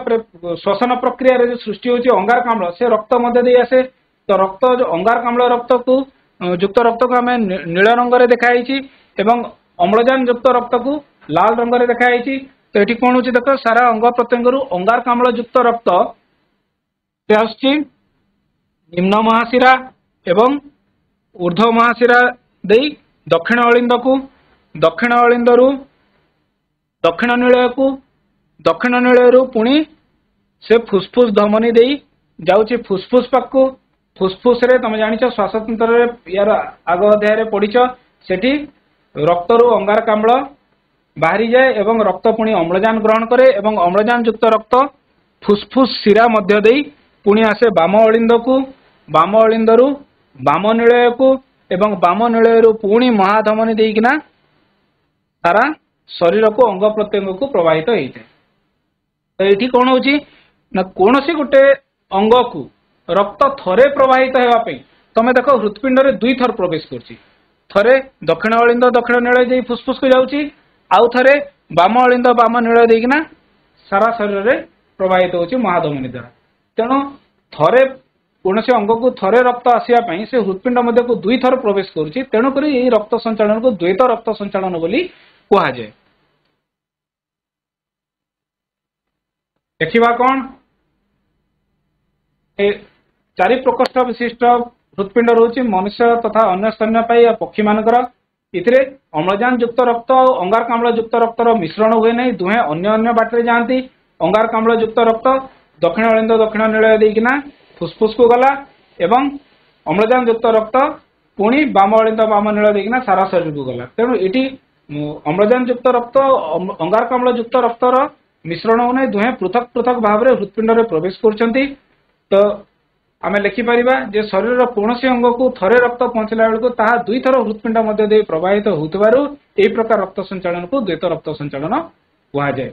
ଶ୍ଵସନ ପ୍ରକ୍ରିୟାରେ ଯେଉଁ ସୃଷ୍ଟି ହେଉଛି ଅଙ୍ଗାରକାମ୍ଳ ସେ ରକ୍ତ ମଧ୍ୟ ଦେଇ ଆସେ ତ ରକ୍ତ ଯେଉଁ ଅଙ୍ଗାରକାମ୍ଳ ରକ୍ତକୁ ଯୁକ୍ତ ରକ୍ତକୁ ଆମେ ନୀଳ ରଙ୍ଗରେ ଦେଖାଯାଇଛି ଏବଂ ଅମ୍ଳଜାନ ଯୁକ୍ତ ରକ୍ତକୁ ଲାଲ ରଙ୍ଗରେ ଦେଖାଯାଇଛି ତ ଏଠି କ'ଣ ହେଉଛି ଦେଖ ସାରା ଅଙ୍ଗ ପ୍ରତ୍ୟଙ୍ଗରୁ ଅଙ୍ଗାରକାମ୍ଳ ଯୁକ୍ତ ରକ୍ତ ଆସୁଛି ନିମ୍ନ ମହାଶିରା ଏବଂ ଉର୍ଦ୍ଧ୍ୱ ମହାଶିରା ଦେଇ ଦକ୍ଷିଣ ଅଳିନ୍ଦକୁ ଦକ୍ଷିଣ ଅଳିନ୍ଦରୁ ଦକ୍ଷିଣ ନିଳୟକୁ ଦକ୍ଷିଣ ନିଳୟରୁ ପୁଣି ସେ ଫୁସ୍ଫୁସ୍ ଧମନୀ ଦେଇ ଯାଉଛି ଫୁସ୍ଫୁସ୍ ପାଖକୁ ଫୁସ୍ଫୁସ୍ରେ ତମେ ଜାଣିଛ ଶ୍ୱାସତନ୍ତ୍ରରେ ଏହାର ଆଗ ଅଧ୍ୟାୟରେ ପଡ଼ିଛ ସେଠି ରକ୍ତରୁ ଅଙ୍ଗାରକାମ୍ଳ ବାହାରି ଯାଏ ଏବଂ ରକ୍ତ ପୁଣି ଅମ୍ଳଜାନ ଗ୍ରହଣ କରେ ଏବଂ ଅମ୍ଳଜାନ ଯୁକ୍ତ ରକ୍ତ ଫୁସ୍ଫୁସ୍ ଶିରା ମଧ୍ୟ ଦେଇ ପୁଣି ଆସେ ବାମ ଅଳିନ୍ଦକୁ ବାମ ଅଳିନ୍ଦରୁ ବାମ ନିଳୟକୁ ଏବଂ ବାମ ନିଳୟରୁ ପୁଣି ମହାଧମନି ଦେଇକିନା ସାରା ଶରୀରକୁ ଅଙ୍ଗ ପ୍ରତ୍ୟଙ୍ଗକୁ ପ୍ରବାହିତ ହେଇଥାଏ ତ ଏଇଠି କ'ଣ ହଉଛି ନା କୌଣସି ଗୋଟେ ଅଙ୍ଗକୁ ରକ୍ତ ଥରେ ପ୍ରବାହିତ ହେବା ପାଇଁ ତମେ ଦେଖ ହୃତ୍ପିଣ୍ଡରେ ଦୁଇ ଥର ପ୍ରବେଶ କରୁଛି ଥରେ ଦକ୍ଷିଣ ଅଳିନ୍ଦ ଦକ୍ଷିଣ ନିଳୟ ଯାଇ ଫୁସ୍ଫୁସ୍କୁ ଯାଉଛି ଆଉ ଥରେ ବାମ ଅଳିନ୍ଦ ବାମ ନୀଳ ଦେଇକିନା ସାରା ଶରୀରରେ ପ୍ରବାହିତ ହେଉଛି ମହାଧମନୀ ଦ୍ୱାରା ତେଣୁ ଥରେ କୌଣସି ଅଙ୍ଗକୁ ଥରେ ରକ୍ତ ଆସିବା ପାଇଁ ସେ ହୃତ୍ପିଣ୍ଡ ମଧ୍ୟକୁ ଦୁଇଥର ପ୍ରବେଶ କରୁଛି ତେଣୁକରି ଏଇ ରକ୍ତ ସଞ୍ଚାଳନକୁ ଦ୍ୱୈତ ରକ୍ତ ସଞ୍ଚାଳନ ବୋଲି କୁହାଯାଏ ଦେଖିବା କଣ ଚାରି ପ୍ରକୋଷ୍ଠ ବିଶିଷ୍ଟ ହୃତ୍ପିଣ୍ଡ ରହୁଛି ମନୁଷ୍ୟ ତଥା ଅନ୍ୟ ସ୍ତନ୍ୟ ପାଇଁ ପକ୍ଷୀମାନଙ୍କର इतने अम्लजान युक्त रक्त और अंगारकाम्ल युक्त रक्त मिश्रण हुए ना दुहे अन्य अन्य बाटे जाती अंगारकाम्ल युक्त रक्त दक्षिण अलिंद दक्षिण नीलय देना फुसफुस को गला एवं अम्लजान युक्त रक्त पुणी बाम अलिंद बाम नील देना सारा शरीर को गला तेणु ये अम्लजान युक्त रक्त अंगारकाम्ल युक्त रक्तर मिश्रण हो ना दुहे पृथक पृथक भाव हृत्पिंड प्रवेश कर ଆମେ ଲେଖିପାରିବା ଯେ ଶରୀରର କୌଣସି ଅଙ୍ଗକୁ ଥରେ ରକ୍ତ ପହଞ୍ଚିଲା ବେଳକୁ ତାହା ଦୁଇଥର ହୃତ୍ପିଣ୍ଡ ମଧ୍ୟ ଦେଇ ପ୍ରବାହିତ ହେଉଥିବାରୁ ଏହି ପ୍ରକାର ରକ୍ତ ସଞ୍ଚାଳନକୁ ଦ୍ୱୈତ ରକ୍ତ ସଞ୍ଚାଳନ କୁହାଯାଏ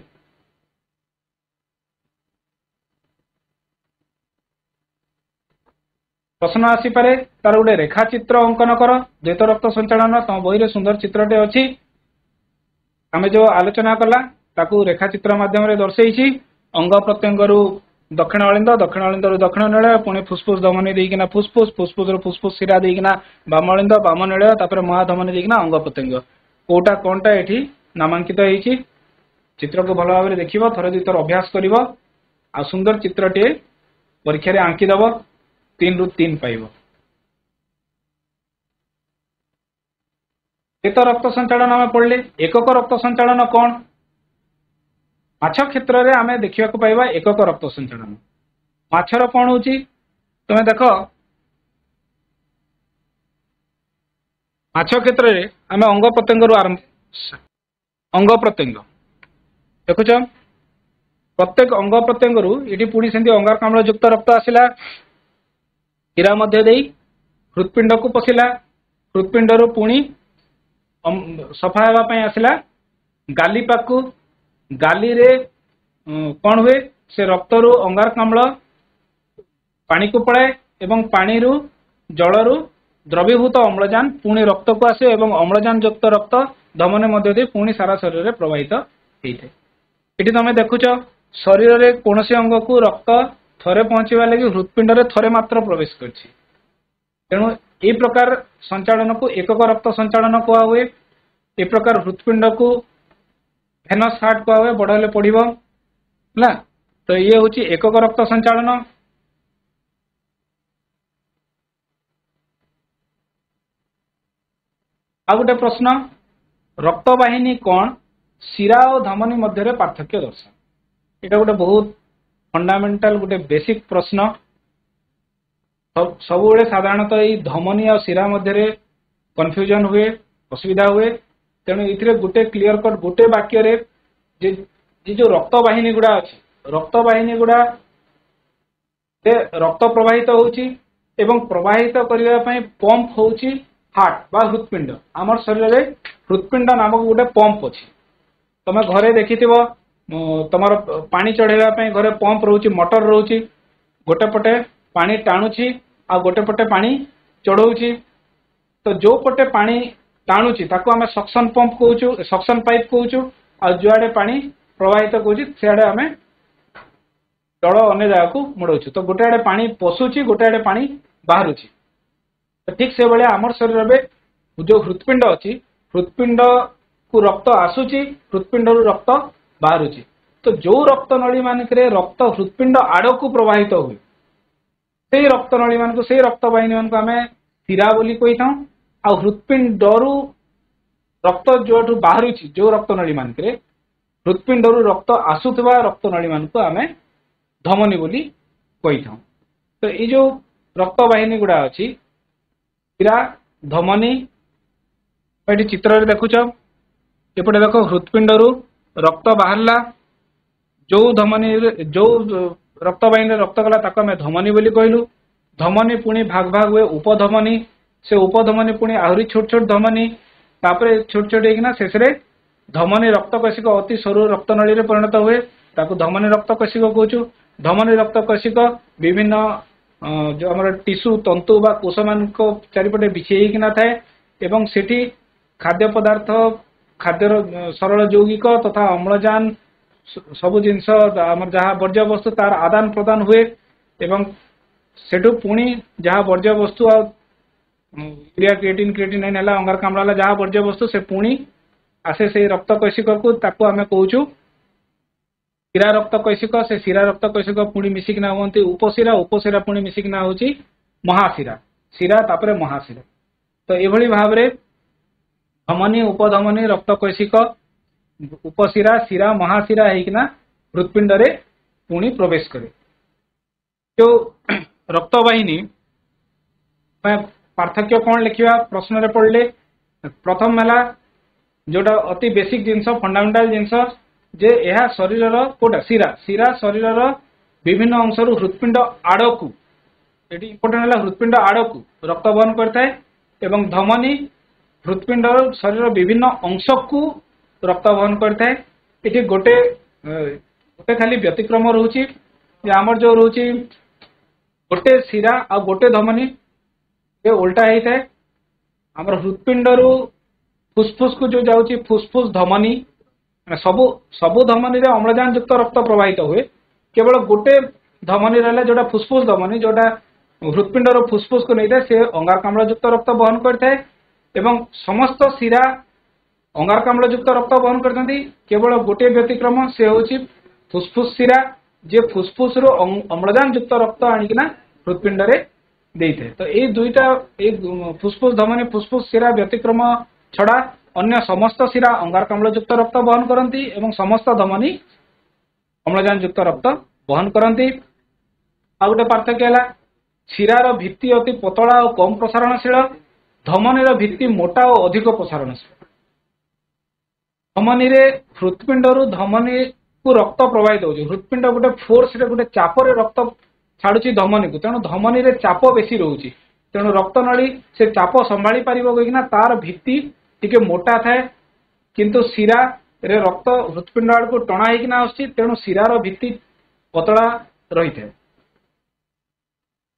ପ୍ରଶ୍ନ ଆସିପାରେ ତାର ଗୋଟେ ରେଖା ଚିତ୍ର ଅଙ୍କନ କର ଦ୍ୱୈତ ରକ୍ତ ସଞ୍ଚାଳନ ତମ ବହିରେ ସୁନ୍ଦର ଚିତ୍ରଟେ ଅଛି ଆମେ ଯୋଉ ଆଲୋଚନା କଲା ତାକୁ ରେଖା ଚିତ୍ର ମାଧ୍ୟମରେ ଦର୍ଶେଇଛି ଅଙ୍ଗ ପ୍ରତ୍ୟଙ୍ଗରୁ दक्षिण अलिंद दक्षिण अलिंद रु दक्षिण नील पुणी फुसफुस धमनी देना फुसफुस फुसफुस रु फुसफुस शिरा देना बाम अलिंद बाम निलय महाधमनी देना अंग प्रत्यंग कौटा कौन ये नामांकित चित्र को भल भाव देख थर दु थर अभ्यास कर सुंदर चित्र टे परीक्षा आंकी दब तीन रु तीन पाइब एक रक्त संचा पढ़ले एकक रक्त संचा कौन ମାଛ କ୍ଷେତ୍ରରେ ଆମେ ଦେଖିବାକୁ ପାଇବା ଏକକ ରକ୍ତ ସଞ୍ଚାଳନ ମାଛର କଣ ହଉଛି ତମେ ଦେଖ ମାଛ କ୍ଷେତ୍ରରେ ଆମେ ଅଙ୍ଗ ପ୍ରତ୍ୟଙ୍ଗରୁ ଆରମ୍ଭ ଅଙ୍ଗ ପ୍ରତ୍ୟଙ୍ଗ ଦେଖୁଛ ପ୍ରତ୍ୟେକ ଅଙ୍ଗ ପ୍ରତ୍ୟଙ୍ଗରୁ ଏଠି ପୁଣି ସେମିତି ଅଙ୍ଗାରକାମ୍ଳ ଯୁକ୍ତ ରକ୍ତ ଆସିଲା କ୍ଷୀରା ମଧ୍ୟ ଦେଇ ହୃତ୍ପିଣ୍ଡକୁ ପଶିଲା ହୃତ୍ପିଣ୍ଡରୁ ପୁଣି ସଫା ହେବା ପାଇଁ ଆସିଲା ଗାଲି ପାଖକୁ गाली रे कौन हुए से रक्त रु अंगारकाम्ल पानी को पड़ाए एवं पानी रु जल रु द्रवीभूत अम्लजान पुणी रक्त को आसे एवं अम्लजान युक्त रक्त धमने मध्य पुणी सारा शरीर में प्रवाहित होता है ये तुम देखु शरीर में कौन सी अंग को रक्त थे पहुँचवा लगी हृत्पिंड थे मात्र प्रवेश कर ए प्रकार संचा को एकक रक्त संचा कहा हुए ए प्रकार हृत्पिंड को भेनस हार्ट कुआ हुए बड़ पड़ो है तो ये हूँ एकक रक्त संचालन आ गोटे प्रश्न रक्तवाहिनी कौन शिरा और धमनी मध्य पार्थक्य दर्शाओ এটা গোটে বহুত ଫଣ୍ଡାମେଣ୍ଟାଲ ଗୋଟେ प्रश्न सब ସବୁବେଳେ ସାଧାରଣତଃ ଏଇ ଧମନୀ ଆଉ ଶିରା ମଧ୍ୟରେ କନଫ୍ୟୁଜନ हुए ଅସୁବିଧା ହୁଏ ତେଣୁ ଏଥିରେ ଗୋଟେ କ୍ଲିୟର କଟ୍ ଗୋଟେ ବାକ୍ୟରେ ଯେ ଯୋଉ ରକ୍ତ ବାହିନୀ ଗୁଡା ଅଛି ରକ୍ତ ବାହିନୀ ଗୁଡା ରକ୍ତ ପ୍ରବାହିତ ହଉଛି ଏବଂ ପ୍ରବାହିତ କରିବା ପାଇଁ ପମ୍ପ ହଉଛି ହାର୍ଟ ବା ହୃତ୍ପିଣ୍ଡ ଆମର ଶରୀରରେ ହୃତ୍ପିଣ୍ଡ ନାମକ ଗୋଟେ ପମ୍ପ ଅଛି ତମେ ଘରେ ଦେଖିଥିବ ତମର ପାଣି ଚଢେଇବା ପାଇଁ ଘରେ ପମ୍ପ ରହୁଛି ମଟର ରହୁଛି ଗୋଟେ ପଟେ ପାଣି ଟାଣୁଛି ଆଉ ଗୋଟେ ପଟେ ପାଣି ଚଢଉଛି ତ ଯୋଉ ପଟେ ପାଣି टाणुची आम सक्सन पंप कौ सक्सन पाइप कौ जुआडे पानी प्रवाहित कौड़े आम जल अने जगह मोड़ तो गोटे आड़े पा पशुच गोटे आड़े पा बाहर ठीक से भाई आम शरीर में जो हृत्पिंड अच्छी हृत्पिंड को रक्त आसूची हृत्पिंड रक्त बाहर तो जो रक्त नली मानक रक्त हृत्पिंड आड़ को प्रवाहित हुए से रक्त नली मान रक्त बाहन मान को आम शिरा कही था आदपिंड रक्त जो बाहर जो रक्त नी मान के हृत्पिंड रक्त आसुवा रक्त नी मान को आम धमनी बोली कही था तो ये रक्त बाहन गुड़ा अच्छी धमनी चित्र देखु इपटे देख हृत्पिंड रक्त बाहर जो धमनी जो रक्त बाहन रक्त गला धमनी बोली कहलु धमनी पुणी भाग भाग हुए उपधमनी से उपधमनी पुणी आहरी छोट छोट धमनी तापर छोट छोट होना शेषे धमनी रक्त रक्तकोशिक अति सरु रक्त नली परिणत हुए धमनी रक्त रक्तकोशिक कौचु धमनी रक्तकोशिक विभिन्न जो आम टीस्यू तंतु कोश मान चारिपटे थाए थाएं से खाद्य पदार्थ खाद्य सरल जौगिक तथा अम्लजान सब जिन जहाँ बर्ज्य वस्तु तार आदान प्रदान हुए सेठ पुणी जहाँ बर्ज्य वस्तु ୟୁରିଆ କ୍ରିଏଟିନ୍ କ୍ରିଏଟିନ୍ ହେଲା ଅଙ୍ଗାରକାମ୍ଳ ହେଲା ଯାହା ବର୍ଜ୍ୟବସ୍ତୁ ସେ ପୁଣି ଆସେ ସେଇ ରକ୍ତ କୈଶିକକୁ ତାକୁ ଆମେ କହୁଛୁ ଶିରା ରକ୍ତ କୈଶିକ ସେ ଶିରା ରକ୍ତ କୈଶିକ ପୁଣି ମିଶିକିନା ହୁଅନ୍ତି ଉପଶିରା ଉପଶିରା ପୁଣି ମିଶିକିନା ହେଉଛି ମହାଶିରା ଶିରା ତାପରେ ମହାଶିରା ତ ଏଭଳି ଭାବରେ ଧମନୀ ଉପଧମନୀ ରକ୍ତ କୈଶିକ ଉପଶିରା ଶିରା ମହାଶିରା ହେଇକିନା ହୃତ୍ପିଣ୍ଡରେ ପୁଣି ପ୍ରବେଶ କରେ ଯୋଉ ରକ୍ତବାହିନୀ ପାର୍ଥକ୍ୟ କ'ଣ ଲେଖିବା ପ୍ରଶ୍ନରେ ପଡ଼ିଲେ ପ୍ରଥମ ହେଲା ଯେଉଁଟା ଅତି ବେସିକ୍ ଜିନିଷ ଫଣ୍ଡାମେଣ୍ଟାଲ ଜିନିଷ ଯେ ଏହା ଶରୀରର କୋଉଟା ଶିରା ଶିରା ଶରୀରର ବିଭିନ୍ନ ଅଂଶରୁ ହୃତ୍ପିଣ୍ଡ ଆଡ଼କୁ ଏଠି ଇମ୍ପୋର୍ଟାଣ୍ଟ ହେଲା ହୃତ୍ପିଣ୍ଡ ଆଡ଼କୁ ରକ୍ତ ବହନ କରିଥାଏ ଏବଂ ଧମନୀ ହୃତ୍ପିଣ୍ଡ ଶରୀରର ବିଭିନ୍ନ ଅଂଶକୁ ରକ୍ତ ବହନ କରିଥାଏ ଏଠି ଗୋଟେ ଗୋଟେ ଖାଲି ବ୍ୟତିକ୍ରମ ରହୁଛି ଯେ ଆମର ଯେଉଁ ରହୁଛି ଗୋଟେ ଶିରା ଆଉ ଗୋଟେ ଧମନୀ उल्टा है आम हृत्पिंड रु फुसफुस को जो जाऊँ फुसफुस धमनी सब सब धमनी अम्लजान युक्त रक्त प्रवाहित हुए केवल गोटे धमनी रहा जोटा फुसफुस धमनी जोटा हृत्पिंड फुसफुस को नहीं था सी अंगारकाम्लुक्त रक्त बहन एवं समस्त शिरा अंगारकाम्लुक्त रक्त बहन करवल गोटे व्यतिक्रम से हूँ फुसफुस शिरा जे फुसफुस रु अं-, अम्लजान युक्त रक्त आणकना हृत्पिंड ଦେଇଥାଏ ତ ଏଇ ଦୁଇଟା ଏଇ ଫୁସଫୁସ ଧମନୀ ଫୁସଫୁସ ଶିରା ବ୍ୟତିକ୍ରମ ଛଡ଼ା ଅନ୍ୟ ସମସ୍ତ ଶିରା ଅଙ୍ଗାରକାମ୍ଳଯୁକ୍ତ ରକ୍ତ ବହନ କରନ୍ତି ଏବଂ ସମସ୍ତ ଧମନୀ ଅମ୍ଳଜାନଯୁକ୍ତ ରକ୍ତ ବହନ କରନ୍ତି ଆଉ ଗୋଟେ ପାର୍ଥକ୍ୟ ହେଲା ଶିରାର ଭିତ୍ତି ଅତି ପତଳା ଓ କମ୍ ପ୍ରସାରଣଶୀଳ ଧମନୀର ଭିତ୍ତି ମୋଟା ଓ ଅଧିକ ପ୍ରସାରଣଶୀଳ ଧମନୀରେ ହୃତ୍ପିଣ୍ଡରୁ ଧମନୀକୁ ରକ୍ତ ପ୍ରବାହିତ ହେଉଛି ହୃତ୍ପିଣ୍ଡ ଗୋଟେ ଫୋର୍ସରେ ଗୋଟେ ଚାପରେ ରକ୍ତ ଛାଡୁଛି ଧମନୀକୁ ତେଣୁ ଧମନୀରେ ଚାପ ବେଶୀ ରହୁଛି ତେଣୁ ରକ୍ତନଳୀ ସେ ଚାପ ସମ୍ଭାଳି ପାରିବ କାହିଁକିନା ତାର ଭିତ୍ତି ଟିକେ ମୋଟା ଥାଏ କିନ୍ତୁ ଶିରାରେ ରକ୍ତ ହୃତ୍ପିଣ୍ଡ ଆଡକୁ ଟଣା ହେଇକିନା ଆସୁଛି ତେଣୁ ଶିରାର ଭିତ୍ତି ପତଳା ରହିଥାଏ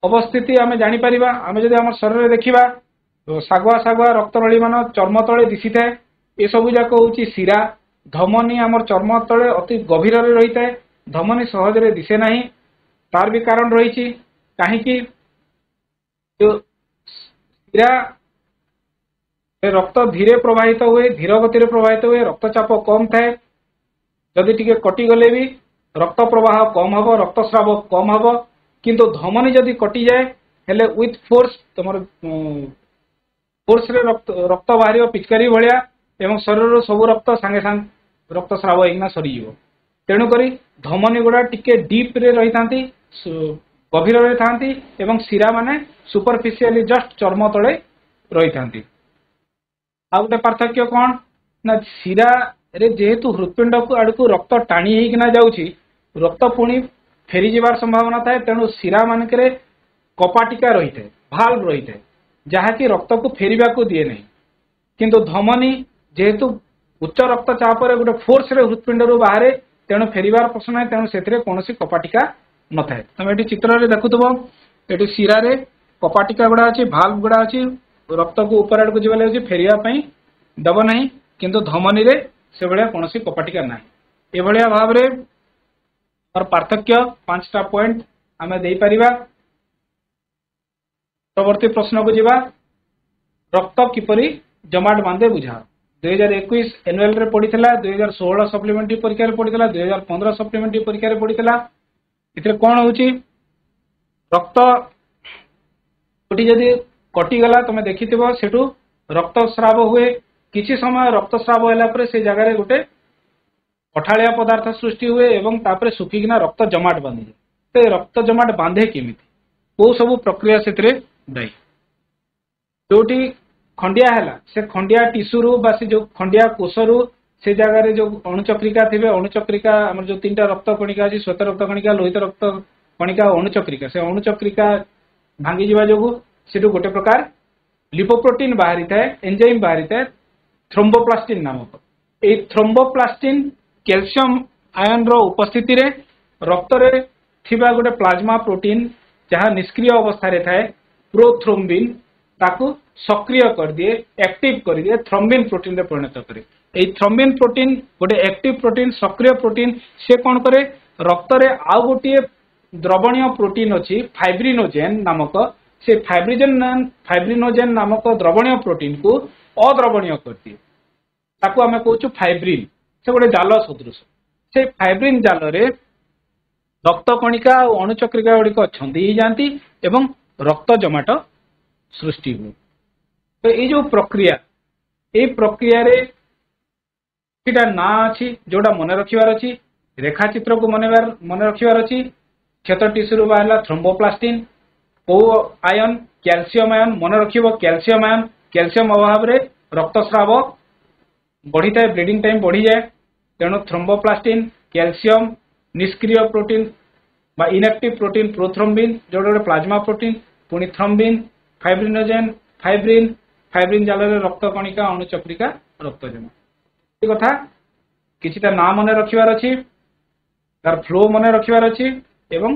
ଅବସ୍ଥିତି ଆମେ ଜାଣିପାରିବା ଆମେ ଯଦି ଆମ ଶରୀରରେ ଦେଖିବା ଶାଗୁଆ ଶାଗୁଆ ରକ୍ତନଳୀ ମାନ ଚର୍ମ ତଳେ ଦିଶିଥାଏ ଏସବୁ ଯାକ ହଉଛି ଶିରା ଧମନୀ ଆମର ଚର୍ମ ତଳେ ଅତି ଗଭୀରରେ ରହିଥାଏ ଧମନୀ ସହଜରେ ଦିଶେ ନାହିଁ तार भी कारण रही कहीं शिरा रक्त धीरे प्रवाहित हुए धीर गति प्रवाहित हुए रक्तचाप कम थाए जदि टी कटिगले भी रक्त प्रवाह कम हम रक्तस्राव कम हम किंतु धमनी जदि कटि जाए हेले विथ फोर्स तुम फोर्स रक्त रक्त बाहर पिचकारी भाया शरीर सब रक्त सांगे सांग रक्तस्राव एक सरीज ତେଣୁକରି ଧମନୀଗୁଡ଼ା ଟିକେ ଡିପ୍ରେ ରହିଥାନ୍ତି ଗଭୀରରେ ଥାନ୍ତି ଏବଂ ଶିରାମାନେ ସୁପରଫିସିଆଲି ଜଷ୍ଟ ଚର୍ମ ତଳେ ରହିଥାନ୍ତି ଆଉ ଗୋଟେ ପାର୍ଥକ୍ୟ କ'ଣ ନା ଶିରାରେ ଯେହେତୁ ହୃତ୍ପିଣ୍ଡ ଆଡ଼କୁ ରକ୍ତ ଟାଣି ହେଇକିନା ଯାଉଛି ରକ୍ତ ପୁଣି ଫେରିଯିବାର ସମ୍ଭାବନା ଥାଏ ତେଣୁ ଶିରାମାନଙ୍କରେ କପାଟିକା ରହିଥାଏ ଭାଲ୍ଭ ରହିଥାଏ ଯାହାକି ରକ୍ତକୁ ଫେରିବାକୁ ଦିଏ ନାହିଁ କିନ୍ତୁ ଧମନୀ ଯେହେତୁ ଉଚ୍ଚ ରକ୍ତଚାପରେ ଗୋଟେ ଫୋର୍ସରେ ହୃତ୍ପିଣ୍ଡରୁ ବାହାରେ तेणु फेर प्रश्न ना तेणु से कौन कपाटिका न था तुम ये चित्र देखु ये शिवे कपाटिका गुड़ा अच्छी भाल्व गुड़ा अच्छी रक्त को ऊपर आड़ को जी लगे फेर दब ना कि धमनी से भाया कौन कपाटिका ना यह भाव पार्थक्य पांचटा पॉइंट आम देपर परवर्त प्रश्न को जी रक्त किपरी जमाट बांधे बुझा ଦୁଇହଜାର ଏକୋଇଶ ଆନୁଆଲରେ ପଡ଼ିଥିଲା ଦୁଇହଜାର ଷୋହଳ ସପ୍ଲିମେଣ୍ଟାରୀ ପରୀକ୍ଷାରେ ପଡ଼ିଥିଲା ଦୁଇହଜାର ପନ୍ଦର ସପ୍ଲିମେଣ୍ଟାରୀ ପରୀକ୍ଷାରେ ପଡ଼ିଥିଲା ଏଥିରେ କ'ଣ ହେଉଛି ରକ୍ତ କୋଟି ଯଦି କଟିଗଲା ତମେ ଦେଖିଥିବ ସେଠୁ ରକ୍ତସ୍ରାବ ହୁଏ କିଛି ସମୟ ରକ୍ତସ୍ରାବ ହେଲା ପରେ ସେ ଜାଗାରେ ଗୋଟେ ଅଠାଳିଆ ପଦାର୍ଥ ସୃଷ୍ଟି ହୁଏ ଏବଂ ତାପରେ ଶୁଖିକିନା ରକ୍ତ ଜମାଟ ବାନ୍ଧିଯାଏ ତ ଏ ରକ୍ତ ଜମାଟ ବାନ୍ଧେ କେମିତି କୋଉ ସବୁ ପ୍ରକ୍ରିୟା ସେଥିରେ ଦାୟୀ ଯୋଉଠି खंडिया है से खंडिया टीस्यू रु जो खंडिया कोष रु से जगार जो अणुचक्रिका थे अणुचक्रिका जो तीन टाइम रक्त कणिका अच्छी श्वेत रक्त कणिका लोहित रक्त कणिका अणुचक्रिका से अणुचक्रिका भांगी जावा जो से गोटे प्रकार लिपोप्रोटीन बाहरी था एंजाइम बाहरी था थ्रोम्बोप्लास्टिन नामक ये थ्रोम्बोप्लास्टिन कैल्सीयम आयन रही रक्त गोटे प्लाज्मा प्रोटीन जहाँ निष्क्रिय अवस्था थाए प्रोथ्रोम्बिन ତାକୁ ସକ୍ରିୟ କରିଦିଏ ଆକ୍ଟିଭ କରିଦିଏ ଥ୍ରମ୍ବିନ୍ ପ୍ରୋଟିନରେ ପରିଣତ କରେ এই থ্রম্বিন প্রোটিন গোটে একটিভ প্রোটিন সক্রিয় প্রোটিন সে কোণ করে রক্তরে আউ গোটিয়ে দ্রবণীয় প্রোটিন অছি ফাইব্রিনোজেন নামক সে ফাইব্রিজেন ফাইব্রিনোজেন নামক দ্রবণীয় প্রোটিন কু অদ্রবণীয় করিদিয়ে তাকে আমি কৌছু ফাইব্রিন সে গোটে জাল সদৃশ সে ফাইব্রিন জালরে রক্তকণিকা ও অণুচক্রিকা গুড়িক অনেক যাতে এবং রক্ত জমাট सृष्टि हुए तो ये जो प्रक्रिया ये प्रक्रिय ना अच्छी जोड़ा मन रखार अच्छी रेखाचित्र को मन मन रखार अच्छी क्षत टीस्यू बाहर थ्रम्बोप्लास्टिन कौ आयन क्यालसीयम आयन मन रख क्यालसीयम आयन क्यालसीयम अभाव रक्त स्राव बढ़ी थाए ब्लींग टाइम बढ़ी जाए तेणु थ्रम्बोप्लास्टिन क्यालसीयम निष्क्रिय प्रोटीन इनाक्ट प्रोटीन प्रोथ्रम्बिन जो गोटे प्लाज्मा प्रोटीन पुणी थ्रम्बिन ফাইব্রিনোজেন ফাইব্রিন ফাইব্রিন জালরে রক্তকণিকা অণুচক্রিকা রক্তজନ ଏ କଥା କିଛିଟା ନାଁ ମନେ ରଖିବାର ଅଛି ତାର ଫ୍ଲୋ ମନେ ରଖିବାର ଅଛି ଏବଂ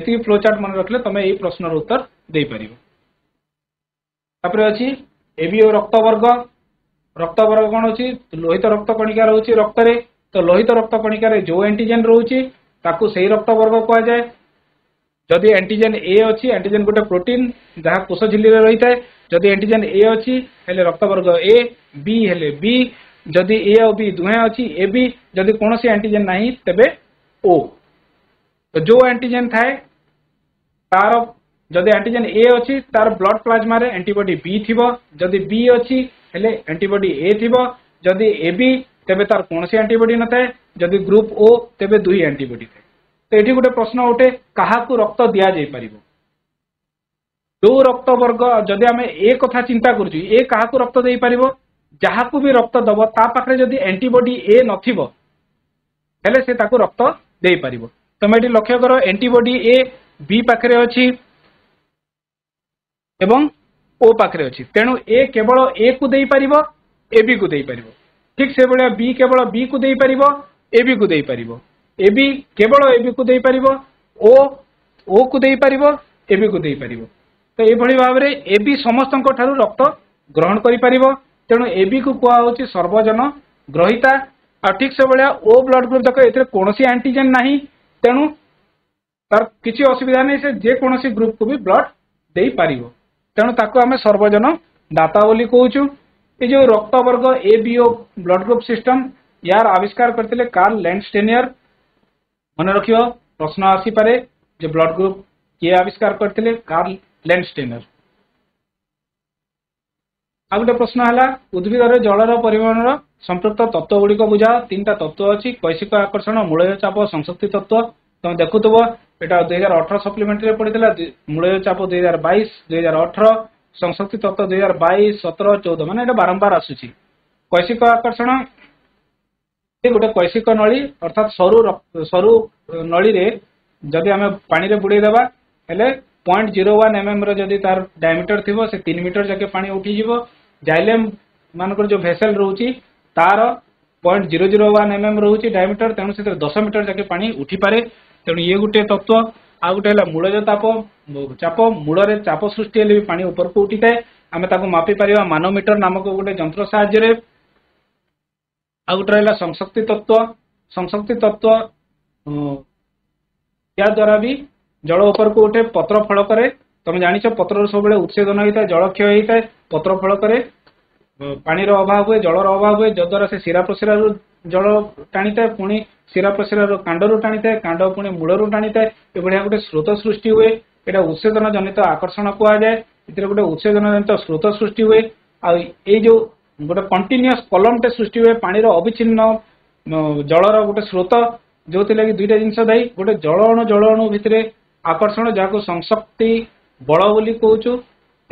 ଏତିକି ଫ୍ଲୋ ଚାର୍ଟ ମନେ ରଖିଲେ ତମେ ଏଇ ପ୍ରଶ୍ନର ଉତ୍ତର ଦେଇପାରିବ ତାପରେ ଅଛି ଏବିଓ ରକ୍ତବର୍ଗ ରକ୍ତବର୍ଗ କ'ଣ ଅଛି ଲୋହିତ ରକ୍ତକଣିକା ରହୁଛି ରକ୍ତରେ ତ ଲୋହିତ ରକ୍ତକଣିକାରେ ଯେଉଁ ଆଣ୍ଟିଜେନ୍ ରହୁଛି ତାକୁ ସେଇ ରକ୍ତବର୍ଗ କୁହାଯାଏ ଯଦି ଆଣ୍ଟିଜେନ୍ ଏ ଅଛି ଆଣ୍ଟିଜେନ୍ ଗୋଟେ ପ୍ରୋଟିନ୍ ଯାହା କୋଷ ଝିଲ୍ଲିରେ ରହିଥାଏ ଯଦି ଆଣ୍ଟିଜେନ୍ ଏ ଅଛି ହେଲେ ରକ୍ତବର୍ଗ ଏ ବି ହେଲେ ବି ଯଦି ଏ ଆଉ ବି ଦୁହେଁ ଅଛି ଏ ବି ଯଦି କୌଣସି ଆଣ୍ଟିଜେନ୍ ନାହିଁ ତେବେ ଓ ତ ଯୋଉ ଆଣ୍ଟିଜେନ୍ ଥାଏ ତାର ଯଦି ଆଣ୍ଟିଜେନ୍ ଏ ଅଛି ତାର ବ୍ଲଡ୍ ପ୍ଲାଜମାରେ ଆଣ୍ଟିବଡି ବି ଥିବ ଯଦି ବି ଅଛି ହେଲେ ଆଣ୍ଟିବଡି ଏ ଥିବ ଯଦି ଏ ବି ତେବେ ତାର କୌଣସି ଆଣ୍ଟିବଡି ନଥାଏ ଯଦି ଗ୍ରୁପ୍ ଓ ତେବେ ଦୁଇ ଆଣ୍ଟିବଡି ଥାଏ ଏଠି ଗୋଟେ ପ୍ରଶ୍ନ ଉଠେ କାହାକୁ ରକ୍ତ ଦିଆଯାଇପାରିବ ଯୋଉ ରକ୍ତ ବର୍ଗ ଯଦି ଆମେ ଏ କଥା ଚିନ୍ତା କରୁଛୁ ଏ କାହାକୁ ରକ୍ତ ଦେଇପାରିବ ଯାହାକୁ ବି ରକ୍ତ ଦବ ତା ପାଖରେ ଯଦି ଆଣ୍ଟିବଡି ଏ ନଥିବ ହେଲେ ସେ ତାକୁ ରକ୍ତ ଦେଇପାରିବ ତମେ ଏଠି ଲକ୍ଷ୍ୟ କର ଆଣ୍ଟିବଡି ଏ ବି ପାଖରେ ଅଛି ଏବଂ ଓ ପାଖରେ ଅଛି ତେଣୁ ଏ କେବଳ ଏ କୁ ଦେଇପାରିବ ଏ ବି କୁ ଦେଇପାରିବ ଠିକ ସେଭଳିଆ ବି କେବଳ ବି କୁ ଦେଇପାରିବ ଏ ବି କୁ ଦେଇପାରିବ एबी केवल एबी को दे पार ओ ओ को दे पार एबी को दे पारिबो तो एभली भाव रे एबी समस्तक ठारु रक्त ग्रहण कर तेणु एबी को कोआ होची सर्वजन ग्रहिता आ ठीक से भाया ओ ब्लड ग्रुप तक एतरे कोनोसी एंटीजन नाही तेनो तर किछि असुविधा नै से जे कोनोसी ग्रुप को भी ब्लड दे पारिबो तेनो ताको हमें सर्वजन दाता बोली कहउचु ए जो रक्त वर्ग एबीओ ब्लड ग्रुप सिस्टम यार आविष्कार करते कार्ल लैंडस्टेनियर ମନେ ରଖିବ ପ୍ରଶ୍ନ ଆସିପାରେ ଯେ ବ୍ଲଡ ଗ୍ରୁପ କିଏ ଆବିଷ୍କାର କରିଥିଲେ କାର୍ଲ ଲେନ୍ଷ୍ଟେନର ଆଉ ଗୋଟେ ପ୍ରଶ୍ନ ହେଲା ଉଦ୍ଭିଦରେ ଜଳର ପରିମାଣର ସମ୍ପୃକ୍ତ ତତ୍ଵ ଗୁଡିକ ବୁଝାଅ ତିନିଟା ତତ୍ଵ ଅଛି କୈଶିକ ଆକର୍ଷଣ ମୂଳୟ ଚାପ ସଂଶକ୍ତି ତତ୍ଵ ତମେ ଦେଖୁଥିବ ଏଟା ଦୁଇ ହଜାର ଅଠର ସପ୍ଲିମେଣ୍ଟରେ ପଡିଥିଲା ମୂଳୟ ଚାପ ଦୁଇ ହଜାର ବାଇଶ ଦୁଇ ହଜାର ଅଠର ସଂଶକ୍ତି ତତ୍ଵ ଦୁଇ ହଜାର ବାଇଶ ସତର ଚଉଦ ମାନେ ଏଇଟା ବାରମ୍ବାର ଆସୁଛି କୈଶିକ ଆକର୍ଷଣ गोटे कैशिक नली अर्थात सरु सरु नली जदि आम पानी बुड़ेदे point zero one m m रि तार डायमिटर थी से तीन मीटर जाके पानी उठीज जैलेम मानक जो भेसेल रोचे तार point zero zero one m m रोच डायमिटर तेणु से दस मीटर जाके पानी उठी पारे तेणु ये गोटे तत्व आ गए मूलज ताप चाप मूल चाप सृष्टि पानी उपरकू उठी थाएं आम मापी पार मानोमीटर नामक गोटे जंत्र साहय ଆଉ ଗୋଟେ ରହିଲା ସଂଶକ୍ତି ତତ୍ଵ ସଂଶକ୍ତି ତତ୍ଵ ଏହା ଦ୍ୱାରା ବି ଜଳ ଉପରକୁ ଗୋଟେ ପତ୍ର ଫଳ କରେ ତମେ ଜାଣିଛ ପତ୍ରରୁ ସବୁବେଳେ ଉତ୍ସେଦନ ହେଇଥାଏ ଜଳକ୍ଷୟ ହେଇଥାଏ ପତ୍ର ଫଳ କରେ ପାଣିର ଅଭାବ ହୁଏ ଜଳର ଅଭାବ ହୁଏ ଯଦ୍ୱାରା ସେ ଶିରା ପ୍ରଶିରାରୁ ଜଳ ଟାଣିଥାଏ ପୁଣି ଶିରା ପ୍ରଶିରାରୁ କାଣ୍ଡରୁ ଟାଣିଥାଏ କାଣ୍ଡ ପୁଣି ମୂଳରୁ ଟାଣିଥାଏ ଏଭଳିଆ ଗୋଟେ ସ୍ରୋତ ସୃଷ୍ଟି ହୁଏ ଏଇଟା এটা ଜନିତ ଆକର୍ଷଣ କୁହାଯାଏ ଏଥିରେ ଗୋଟେ গোটে ଜନିତ ସ୍ରୋତ ସୃଷ୍ଟି ହୁଏ ଆଉ আই যে ଗୋଟେ କଣ୍ଟିନ୍ୟୁଅସ୍ କଲମ୍ଟେ ସୃଷ୍ଟି ହୁଏ ପାଣିର ଅବିଚ୍ଛିନ୍ନ ଜଳର ଗୋଟେ ସ୍ରୋତ ଯୋଉଥିଲାଗି ଦୁଇଟା ଜିନିଷ ଦେଇ ଗୋଟେ ଜଳ ଅଣୁ ଜଳ ଅଣୁ ଭିତରେ ଆକର୍ଷଣ ଯାହାକୁ ସଂଶକ୍ତି ବଳ ବୋଲି କହୁଛୁ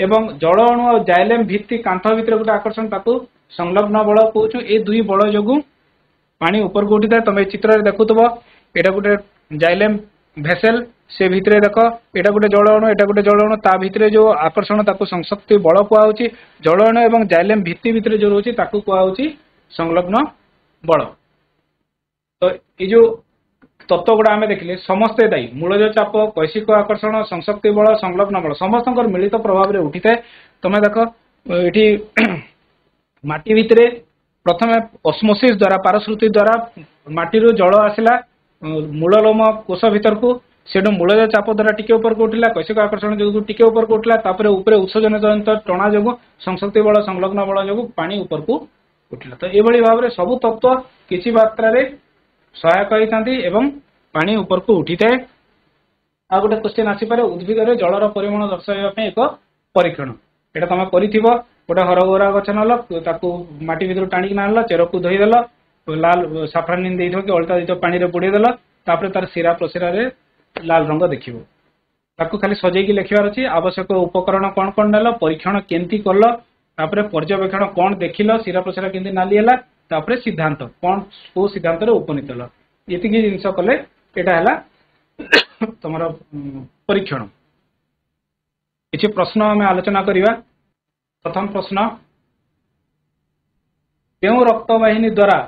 ଏବଂ ଜଳ ଅଣୁ ଆଉ ଜାଇଲେମ୍ ଭିତ୍ତି କାନ୍ଥ ଭିତରେ ଗୋଟେ ଆକର୍ଷଣ ତାକୁ ସଂଲଗ୍ନ ବଳ କହୁଛୁ ଏ ଦୁଇ ବଳ ଯୋଗୁଁ ପାଣି ଉପରକୁ ଉଠିଥାଏ ତମେ ଚିତ୍ରରେ ଦେଖୁଥିବ ଏଇଟା ଗୋଟେ ଜାଇଲେମ୍ ଭେସେଲ୍ ସେ ଭିତରେ ଦେଖ ଏଇଟା ଗୋଟେ ଜଳ ଅଣୁ ଏଇଟା ଗୋଟେ ଜଳ ଅଣୁ ତା ଭିତରେ ଯୋଉ ଆକର୍ଷଣ ତାକୁ ସଂଶକ୍ତି ବଳ କୁହାହଉଛି ଜଳ ଅଣୁ ଏବଂ ଜାଇଲେମ୍ ଭିତ୍ତି ଭିତରେ ଯୋଉ ରହୁଛି ତାକୁ କୁହାଯାଉଛି ସଂଲଗ୍ନ ବଳ ତ ଏଇ ଯୋଉ ତତ୍ତ୍ୱ ଗୁଡା ଆମେ ଦେଖିଲେ ସମସ୍ତେ ଦାୟୀ ମୂଳ ମୂଳଜ ଚାପ କୈଶିକ ଆକର୍ଷଣ ସଂଶକ୍ତି ବଳ ସଂଲଗ୍ନ ବଳ ସମସ୍ତଙ୍କର ମିଳିତ ପ୍ରଭାବରେ ଉଠିଥାଏ ତମେ ଦେଖ ଏଠି [clears throat] ମାଟି ଭିତରେ ପ୍ରଥମେ ଅସ୍ମୋସିସ୍ ଦ୍ଵାରା ପାରଶ୍ରୁତି ଦ୍ଵାରା ମାଟିରୁ ଜଳ ଆସିଲା ମୂଳ ଲୋମ କୋଷ ଭିତରକୁ ସେଠୁ ମୂଳରେ ଚାପ ଦ୍ୱାରା ଟିକେ ଉପରକୁ ଉଠିଲା କୈଶିକ ଆକର୍ଷଣ ଯୋଗୁଁ ଟିକେ ଉପରକୁ ଉଠିଲା ତାପରେ ଉପରେ ଉତ୍ସଜନ ଜନିତ ଟଣା ଯୋଗୁଁ ସଂଶକ୍ତି ବଳ ସଂଲଗ୍ନ ବଳ ଯୋଗୁଁ ପାଣି ଉପରକୁ ଉଠିଲା ତ ଏଭଳି ଭାବରେ ସବୁ ତତ୍ଵ କିଛି ମାତ୍ରାରେ ସହାୟକ ହେଇଥାନ୍ତି ଏବଂ ପାଣି ଉପରକୁ ଉଠିଥାଏ ଆଉ ଗୋଟେ କ୍ୱେଶ୍ଚିନ୍ ଆସିପାରେ ଉଦ୍ଭିଦରେ ଜଳର ପରିମାଣ ଦର୍ଶାଇବା ପାଇଁ ଏକ ପରୀକ୍ଷଣ ଏଟା ତମେ କରିଥିବ ଗୋଟେ ହରଗୌରା ଗଛ ନେଲ ତାକୁ ମାଟି ଭିତରୁ ଟାଣିକି ନାଣିଲ ଚେରକୁ ଧୋଇଦେଲ ଲାଲ ସାଫ୍ରାନିନ୍ ଦେଇଥିବ କି ଅଳତା ଦେଇଥିବ ପାଣିରେ ବୁଡ଼େଇ ଦେଲ ତାପରେ ତାର ଶିରା ପ୍ରସିରାରେ लाल रंग देख खाली सजे लिखार अच्छे आवश्यक उपकरण कौन कौन नल परीक्षण केमती कल तापर पर्यवेक्षण कौन देख लीरा प्रसार के नाली है सिद्धांत कौन को सिद्धांत उपनीत हल ये जिनस कले तुम परीक्षण किसी प्रश्न आम आलोचना करवा प्रथम प्रश्न के बाहन द्वारा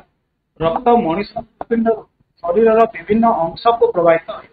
रक्त मनीष शरीर विभिन्न अंश को प्रवाहित है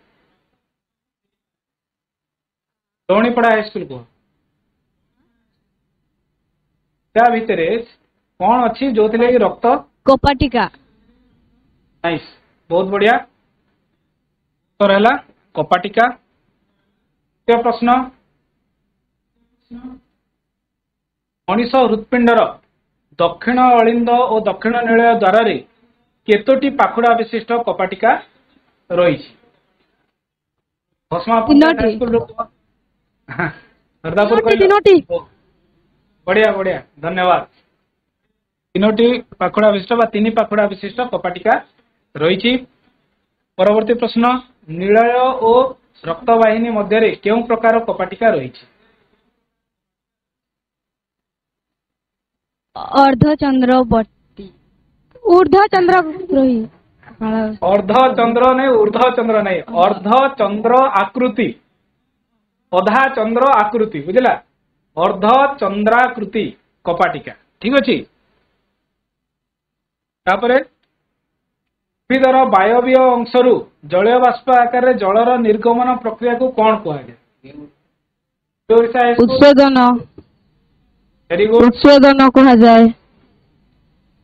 तोड़नी पड़ा हाईस्कल को ତା ଭିତରେ କଣ ଅଛି ଯୋଉଥିରେ କି ରକ୍ତ କପାଟିକା ନାଇସ୍ ବହୁତ ବଢିଆ ଉତ୍ତର ହେଲା କପାଟିକା ଦ୍ୱିତୀୟ ପ୍ରଶ୍ନ ମଣିଷ ହୃତ୍ପିଣ୍ଡର ଦକ୍ଷିଣ ଅଳିନ୍ଦ ଓ ଦକ୍ଷିଣ ନୀଳୟ ଦ୍ୱାରରେ କେତୋଟି ପାଖୁଡ଼ା ବିଶିଷ୍ଟ କପାଟିକା ରହିଛି ଭସ୍ମା सरदापुर डिनोटी बढ़िया बढ़िया धन्यवाद ତିନୋଟି ପାଖୁଡ଼ା ବିଶିଷ୍ଟ ବା ତିନି ପାଖୁଡ଼ା ବିଶିଷ୍ଟ କପାଟିକା ରହିଛି ପରବର୍ତ୍ତୀ ପ୍ରଶ୍ନ ନିଳୟ ଓ ରକ୍ତବାହିନୀ ମଧ୍ୟରେ କେଉଁ ପ୍ରକାର କପାଟିକା ରହିଛି ଅର୍ଦ୍ଧଚନ୍ଦ୍ରବର୍ତ୍ତୀ ଉର୍ଦ୍ଧଚନ୍ଦ୍ରଗ୍ରହୀ ଅର୍ଦ୍ଧଚନ୍ଦ୍ର ନାଇଁ ଉର୍ଦ୍ଧଚନ୍ଦ୍ର ନାଇଁ ଅର୍ଦ୍ଧଚନ୍ଦ୍ର ଆକୃତି अधा चंद्र आकृति बुझला अर्ध चंद्राकृति कपाटिका ठीक अच्छे उद्भिदर वायव्य अंश रु जलय बाष्प आकार जलर निर्गमन प्रक्रिया को कौन कह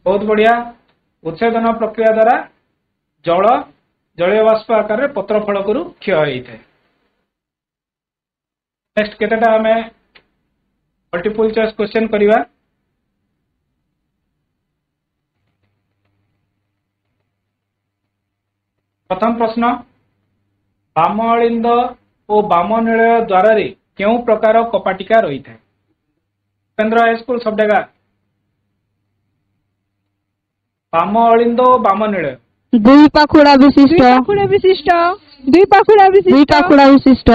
बहुत बढ़िया उच्छेदन प्रक्रिया द्वारा जल जलय बाष्प आकार पत्र फल क्षय होता है नेक्स्ट के मल्टीपुल चॉइस क्वेश्चन करवा प्रथम प्रश्न बाम अलिंद और बाम नील द्वार क्यों प्रकार कपाटिका रही है उपेन्द्र हाईस्कल सब डेगा बाम अलिंद और बाम नील दुई पाखुड़ा विशिष्ट दुई पाखुड़ा विशिष्ट दुई पाखुड़ा विशिष्ट दुई पाखुड़ा विशिष्ट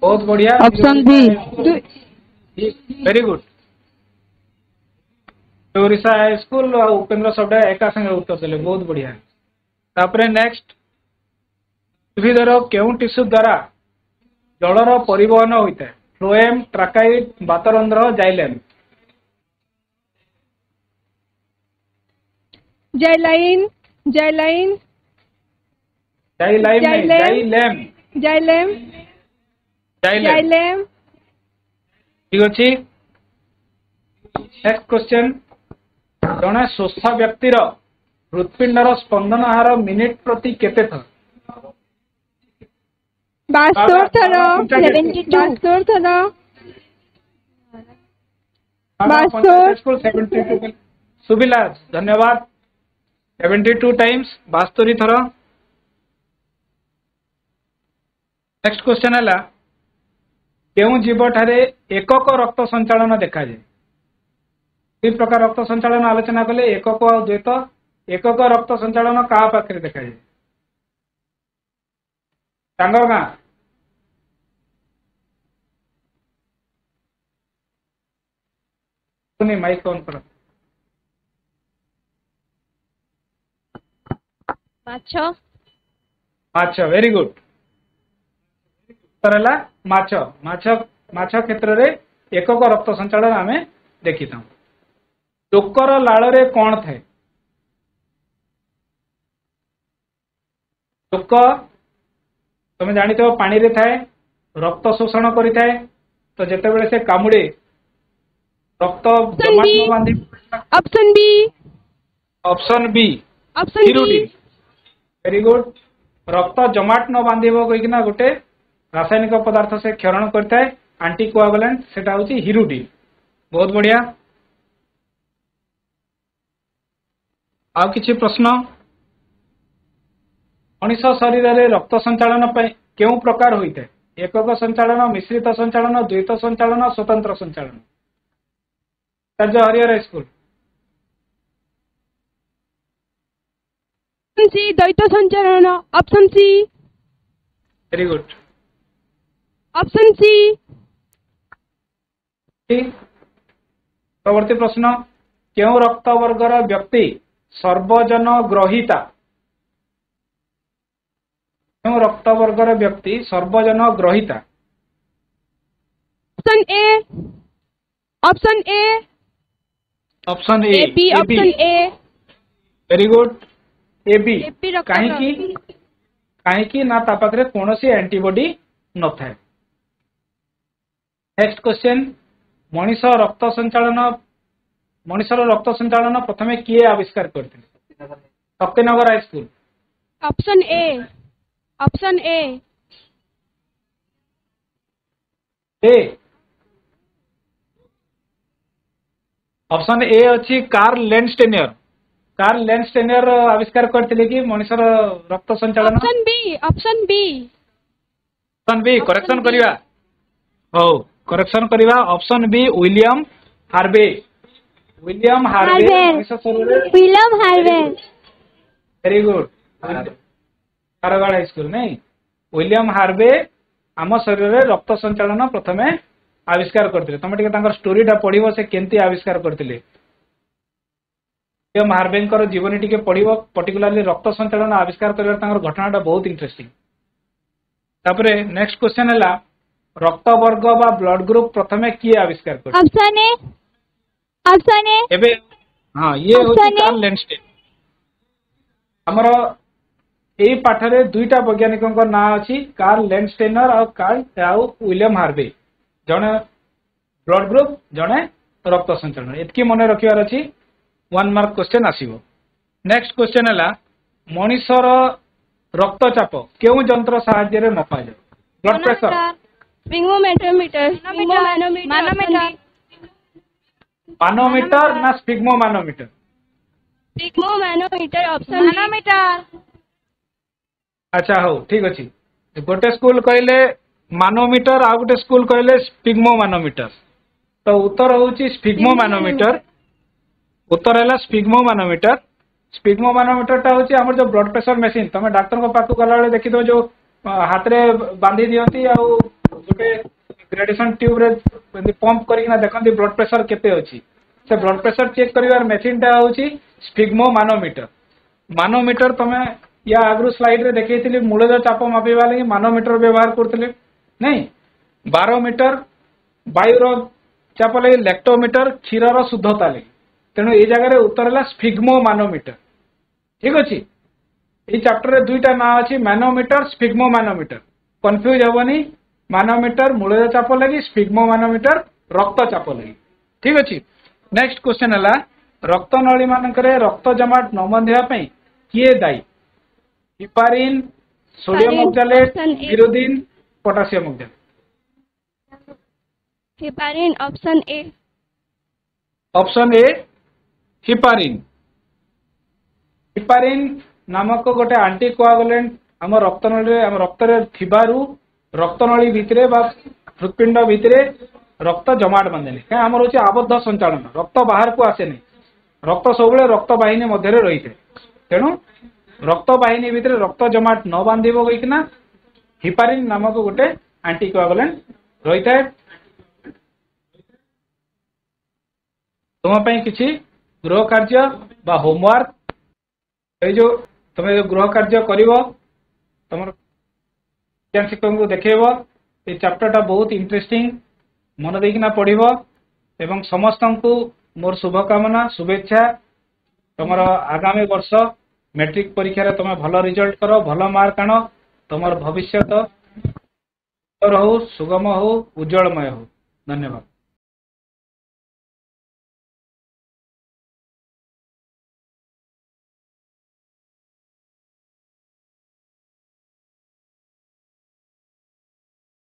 बहुत बढ़िया option B very good Orissa high school आ उपेन्द्र सब्डा एका संगे उत्तर देले बहुत बढ़िया तापरे नेक्स्ट ଉଦ୍ଭିଦର କେଉଁ ଟିସୁ ଦ୍ୱାରା ଜଳର ପରିବହନ ହୋଇଥାଏ ଫ୍ଲୋଏମ୍ ଟ୍ରାକାଇଟ୍ ବାତରନ୍ଧ୍ର ଜାଇଲେମ୍ ଜାଇଲାଇନ୍ ଜାଇଲାଇନ୍ ଜାଇଲାଇନ୍ ଜାଇଲେମ୍ ଜାଇଲେମ୍ xylem ঠিক আছে নেক্সট কোশ্চেন জনে শোষ ব্যক্তির হৃৎপিণ্ডর স্পন্দন হার মিনিট প্রতি কেতে থর বাস্তর থর 72 বাস্তর থর बास्तोर सुबिला धन्यवाद सेवेंटी टू टाइम्स बास्तोरी थर नेक्स्ट क्वेश्चन है क्यों जीव ठारे एकक रक्त संचालन देखा जाए दु प्रकार रक्त संचालन आलोचना कले एकक आवैत एकक रक्त संचालन का पाखे देखा जाए सांग गां माइक वेरी गुड उत्तर है क्षेत्र में एकक रक्त संचाड़ आम देखी था टोकर लाड़े कौन थाए टोक तुम जान पानी रे थाए रक्त शोषण कर तो जिते बड़े से कामुड़े रक्त option B option B option B very good रक्त जमाट न कहीं गोटे रासायनिक पदार्थ से क्षरण करता है कोआगुलांट सेटा हूँ हिरुडीन बहुत बढ़िया आउ कि प्रश्न मनिष शरीर में रक्त संचालन क्यों प्रकार होता है एकक संचालन मिश्रित संचालन द्वैत संचालन स्वतंत्र संचालन आचार्य हरिहर स्कूल सी द्वैत संचालन option C very good option C परवर्ती प्रश्न क्यों रक्त वर्गर व्यक्ति सर्वजन ग्रहिता क्यों रक्त वर्गर व्यक्ति सर्वजन ग्रहिता option A option A option A B option A very good A B कहीं की की कहीं ना ता कौन सी एंटीबॉडी न था नेक्स्ट क्वेश्चन मनीष रक्त संचालन मनीष रक्त संचालन प्रथम किए आविष्कार कर Satyanagar high school option A option A A option A अच्छी कार्ल लेंस कार्ल लेंस टेनियर आविष्कार करते कि मनीष रक्त संचालन option B option B option B correction करिया हो କରେକ୍ସନ କରିବା option B William Harvey William Harvey William Harvey very good କାରଗଡ଼ ହାଇସ୍କୁଲ ନାଇଁ ୱିଲିୟମ ହାର୍ଭେ ଆମ ଶରୀରରେ ରକ୍ତ ସଞ୍ଚାଳନ ପ୍ରଥମେ ଆବିଷ୍କାର କରିଥିଲେ ତମେ ଟିକେ ତାଙ୍କର ଷ୍ଟୋରିଟା ପଢିବ ସେ କେମିତି ଆବିଷ୍କାର କରିଥିଲେ ୱିଲିୟମ ହାର୍ଭେଙ୍କର ଜୀବନୀ ଟିକେ ପଢିବ ପର୍ଟିକୁଲାରଲି ରକ୍ତ ସଞ୍ଚାଳନ ଆବିଷ୍କାର କରିବାର ତାଙ୍କର ଘଟଣାଟା ବହୁତ ଇଣ୍ଟରେଷ୍ଟିଂ ତାପରେ ନେକ୍ସଟ କ୍ୱେଶ୍ଚନ ହେଲା রক্তবর্গ বা ব্লড গ্রুপ প্রথমে কিয়ে আবিষ্কার করেছে অপশন এ অপশন এ এবে হ্যাঁ ইয়ে হচ্ছে কার্ল ল্যান্ডস্টেড ଆମର ଏଇ ପାଠରେ ଦୁଇଟା ବୈଜ୍ଞାନିକଙ୍କ ନାଁ ଅଛି କାର୍ଲ ଲେଣ୍ଡଷ୍ଟେନର ଆଉ କାର୍ଲ ଆଉ ୱିଲିୟମ ହାର୍ଭେ ଜଣେ ବ୍ଲଡ୍ ଗ୍ରୁପ ଜଣେ ରକ୍ତ ସଞ୍ଚାଳନ ଏତିକି ମନେ ରଖିବାର ଅଛି ୱାନ୍ ମାର୍କ କ୍ୱେଶ୍ଚେନ୍ ଆସିବ ନେକ୍ସଟ କ୍ୱେଶ୍ଚେନ୍ ହେଲା ମଣିଷର ରକ୍ତଚାପ କେଉଁ ଯନ୍ତ୍ର ସାହାଯ୍ୟରେ ମପାଯାଏ ବ୍ଲଡ୍ ପ୍ରେସର स्पिग्मोमेट्रोमीटर स्पिग्मोमैनोमीटर मानोमीटर मानोमीटर ना स्पिग्मोमैनोमीटर स्पिग्मोमैनोमीटर ऑप्शन मैनोमीटर अच्छा हो ठीक अछि गोटे स्कूल कहले मानोमीटर आ गोटे स्कूल कहले स्पिग्मो स्पिग्मोमैनोमीटर तो उत्तर स्पिग्मो स्पिग्मोमैनोमीटर उत्तर हैला स्पिग्मोमैनोमीटर स्पिग्मोमैनोमीटरटा होउची हमर जो ब्लड प्रेशर मशीन तमे डॉक्टर को पाखु गला बेले देखि दो जो हाथ रे बांधी दियंती आ गोटे ग्रेडुएसन ट्यूब पंप कर देखते ब्लड प्रेसर के ब्लड प्रेसर चेक कर मेसीन टा हूँ स्पिग्मो मानोमीटर मानोमीटर तुम या आगु स्लाइड रे देखे मूलद चाप माप मानोमीटर व्यवहार कर नहीं बार मीटर वायु चाप लगे लैक्टोमीटर क्षीर रुद्धता लगे तेणु ये जगह उत्तर है स्फिग्मो मानोमीटर ठीक अच्छे ये चैप्टर दुईटा ना अच्छी मानोमीटर स्फिग्मो मानोमीटर कन्फ्यूज हेनी ମାନୋମିଟର ମୂଳର ଚାପ ଲାଗି ସ୍ପିଗ୍ମୋ ମାନୋମିଟର ରକ୍ତ ଚାପ ଲାଗି ଠିକ ଅଛି ନେକ୍ସଟ କ୍ୱେଶ୍ଚେନ୍ ହେଲା ରକ୍ତନଳୀ ମାନଙ୍କରେ ରକ୍ତ ଜମାଟ ନ ବନ୍ଧିବା ପାଇଁ କିଏ ଦାୟୀ ହିପାରିନ୍ ସୋଡିୟମ ଅକ୍ସାଲେଟ ବିରୋଦିନ potassium oxalate heparin option A option A heparin heparin নামক গোটে আন্টি কোয়াগুলেন্ট ଆମ ରକ୍ତନଳୀରେ ଆମ ରକ୍ତରେ ଥିବାରୁ রক্তনলী ভিতরে বা হৃৎপিণ্ড ভিতরে রক্ত জমাট বাঁধেনি କାହିଁ ଆମର ହେଉଛି ଆବଦ୍ଧ ସଞ୍ଚାଳନ ରକ୍ତ ବାହାରକୁ ଆସେନି ରକ୍ତ ସବୁବେଳେ ରକ୍ତ ବାହିନୀ ମଧ୍ୟରେ ରହିଥାଏ ତେଣୁ ରକ୍ତ ବାହିନୀ ଭିତରେ ରକ୍ତ ଜମାଟ ନ ବାନ୍ଧିବ କହିକିନା ହିପାରିନ୍ ନାମକ ଗୋଟେ ଆଣ୍ଟିକୋଆଗୁଲାଣ୍ଟ ରହିଥାଏ ତୁମ ପାଇଁ କିଛି ଗୃହ କାର୍ଯ୍ୟ ବା ହୋମୱାର୍କ ଏଇ ଯୋଉ ତମେ ଯୋଉ ଗୃହ କାର୍ଯ୍ୟ କରିବ ତମର ज्ञान शिक्षक को देखेब ये चैप्टरटा बहुत इंटरेस्टिंग मन देखना पढ़व एवं समस्त को मोर शुभकामना शुभेच्छा तुम आगामी वर्ष मेट्रिक परीक्षा तुम भल रिजल्ट करो भल मार्क आण तुम भविष्य हो सुगम हो उज्ज्वलमय हो धन्यवाद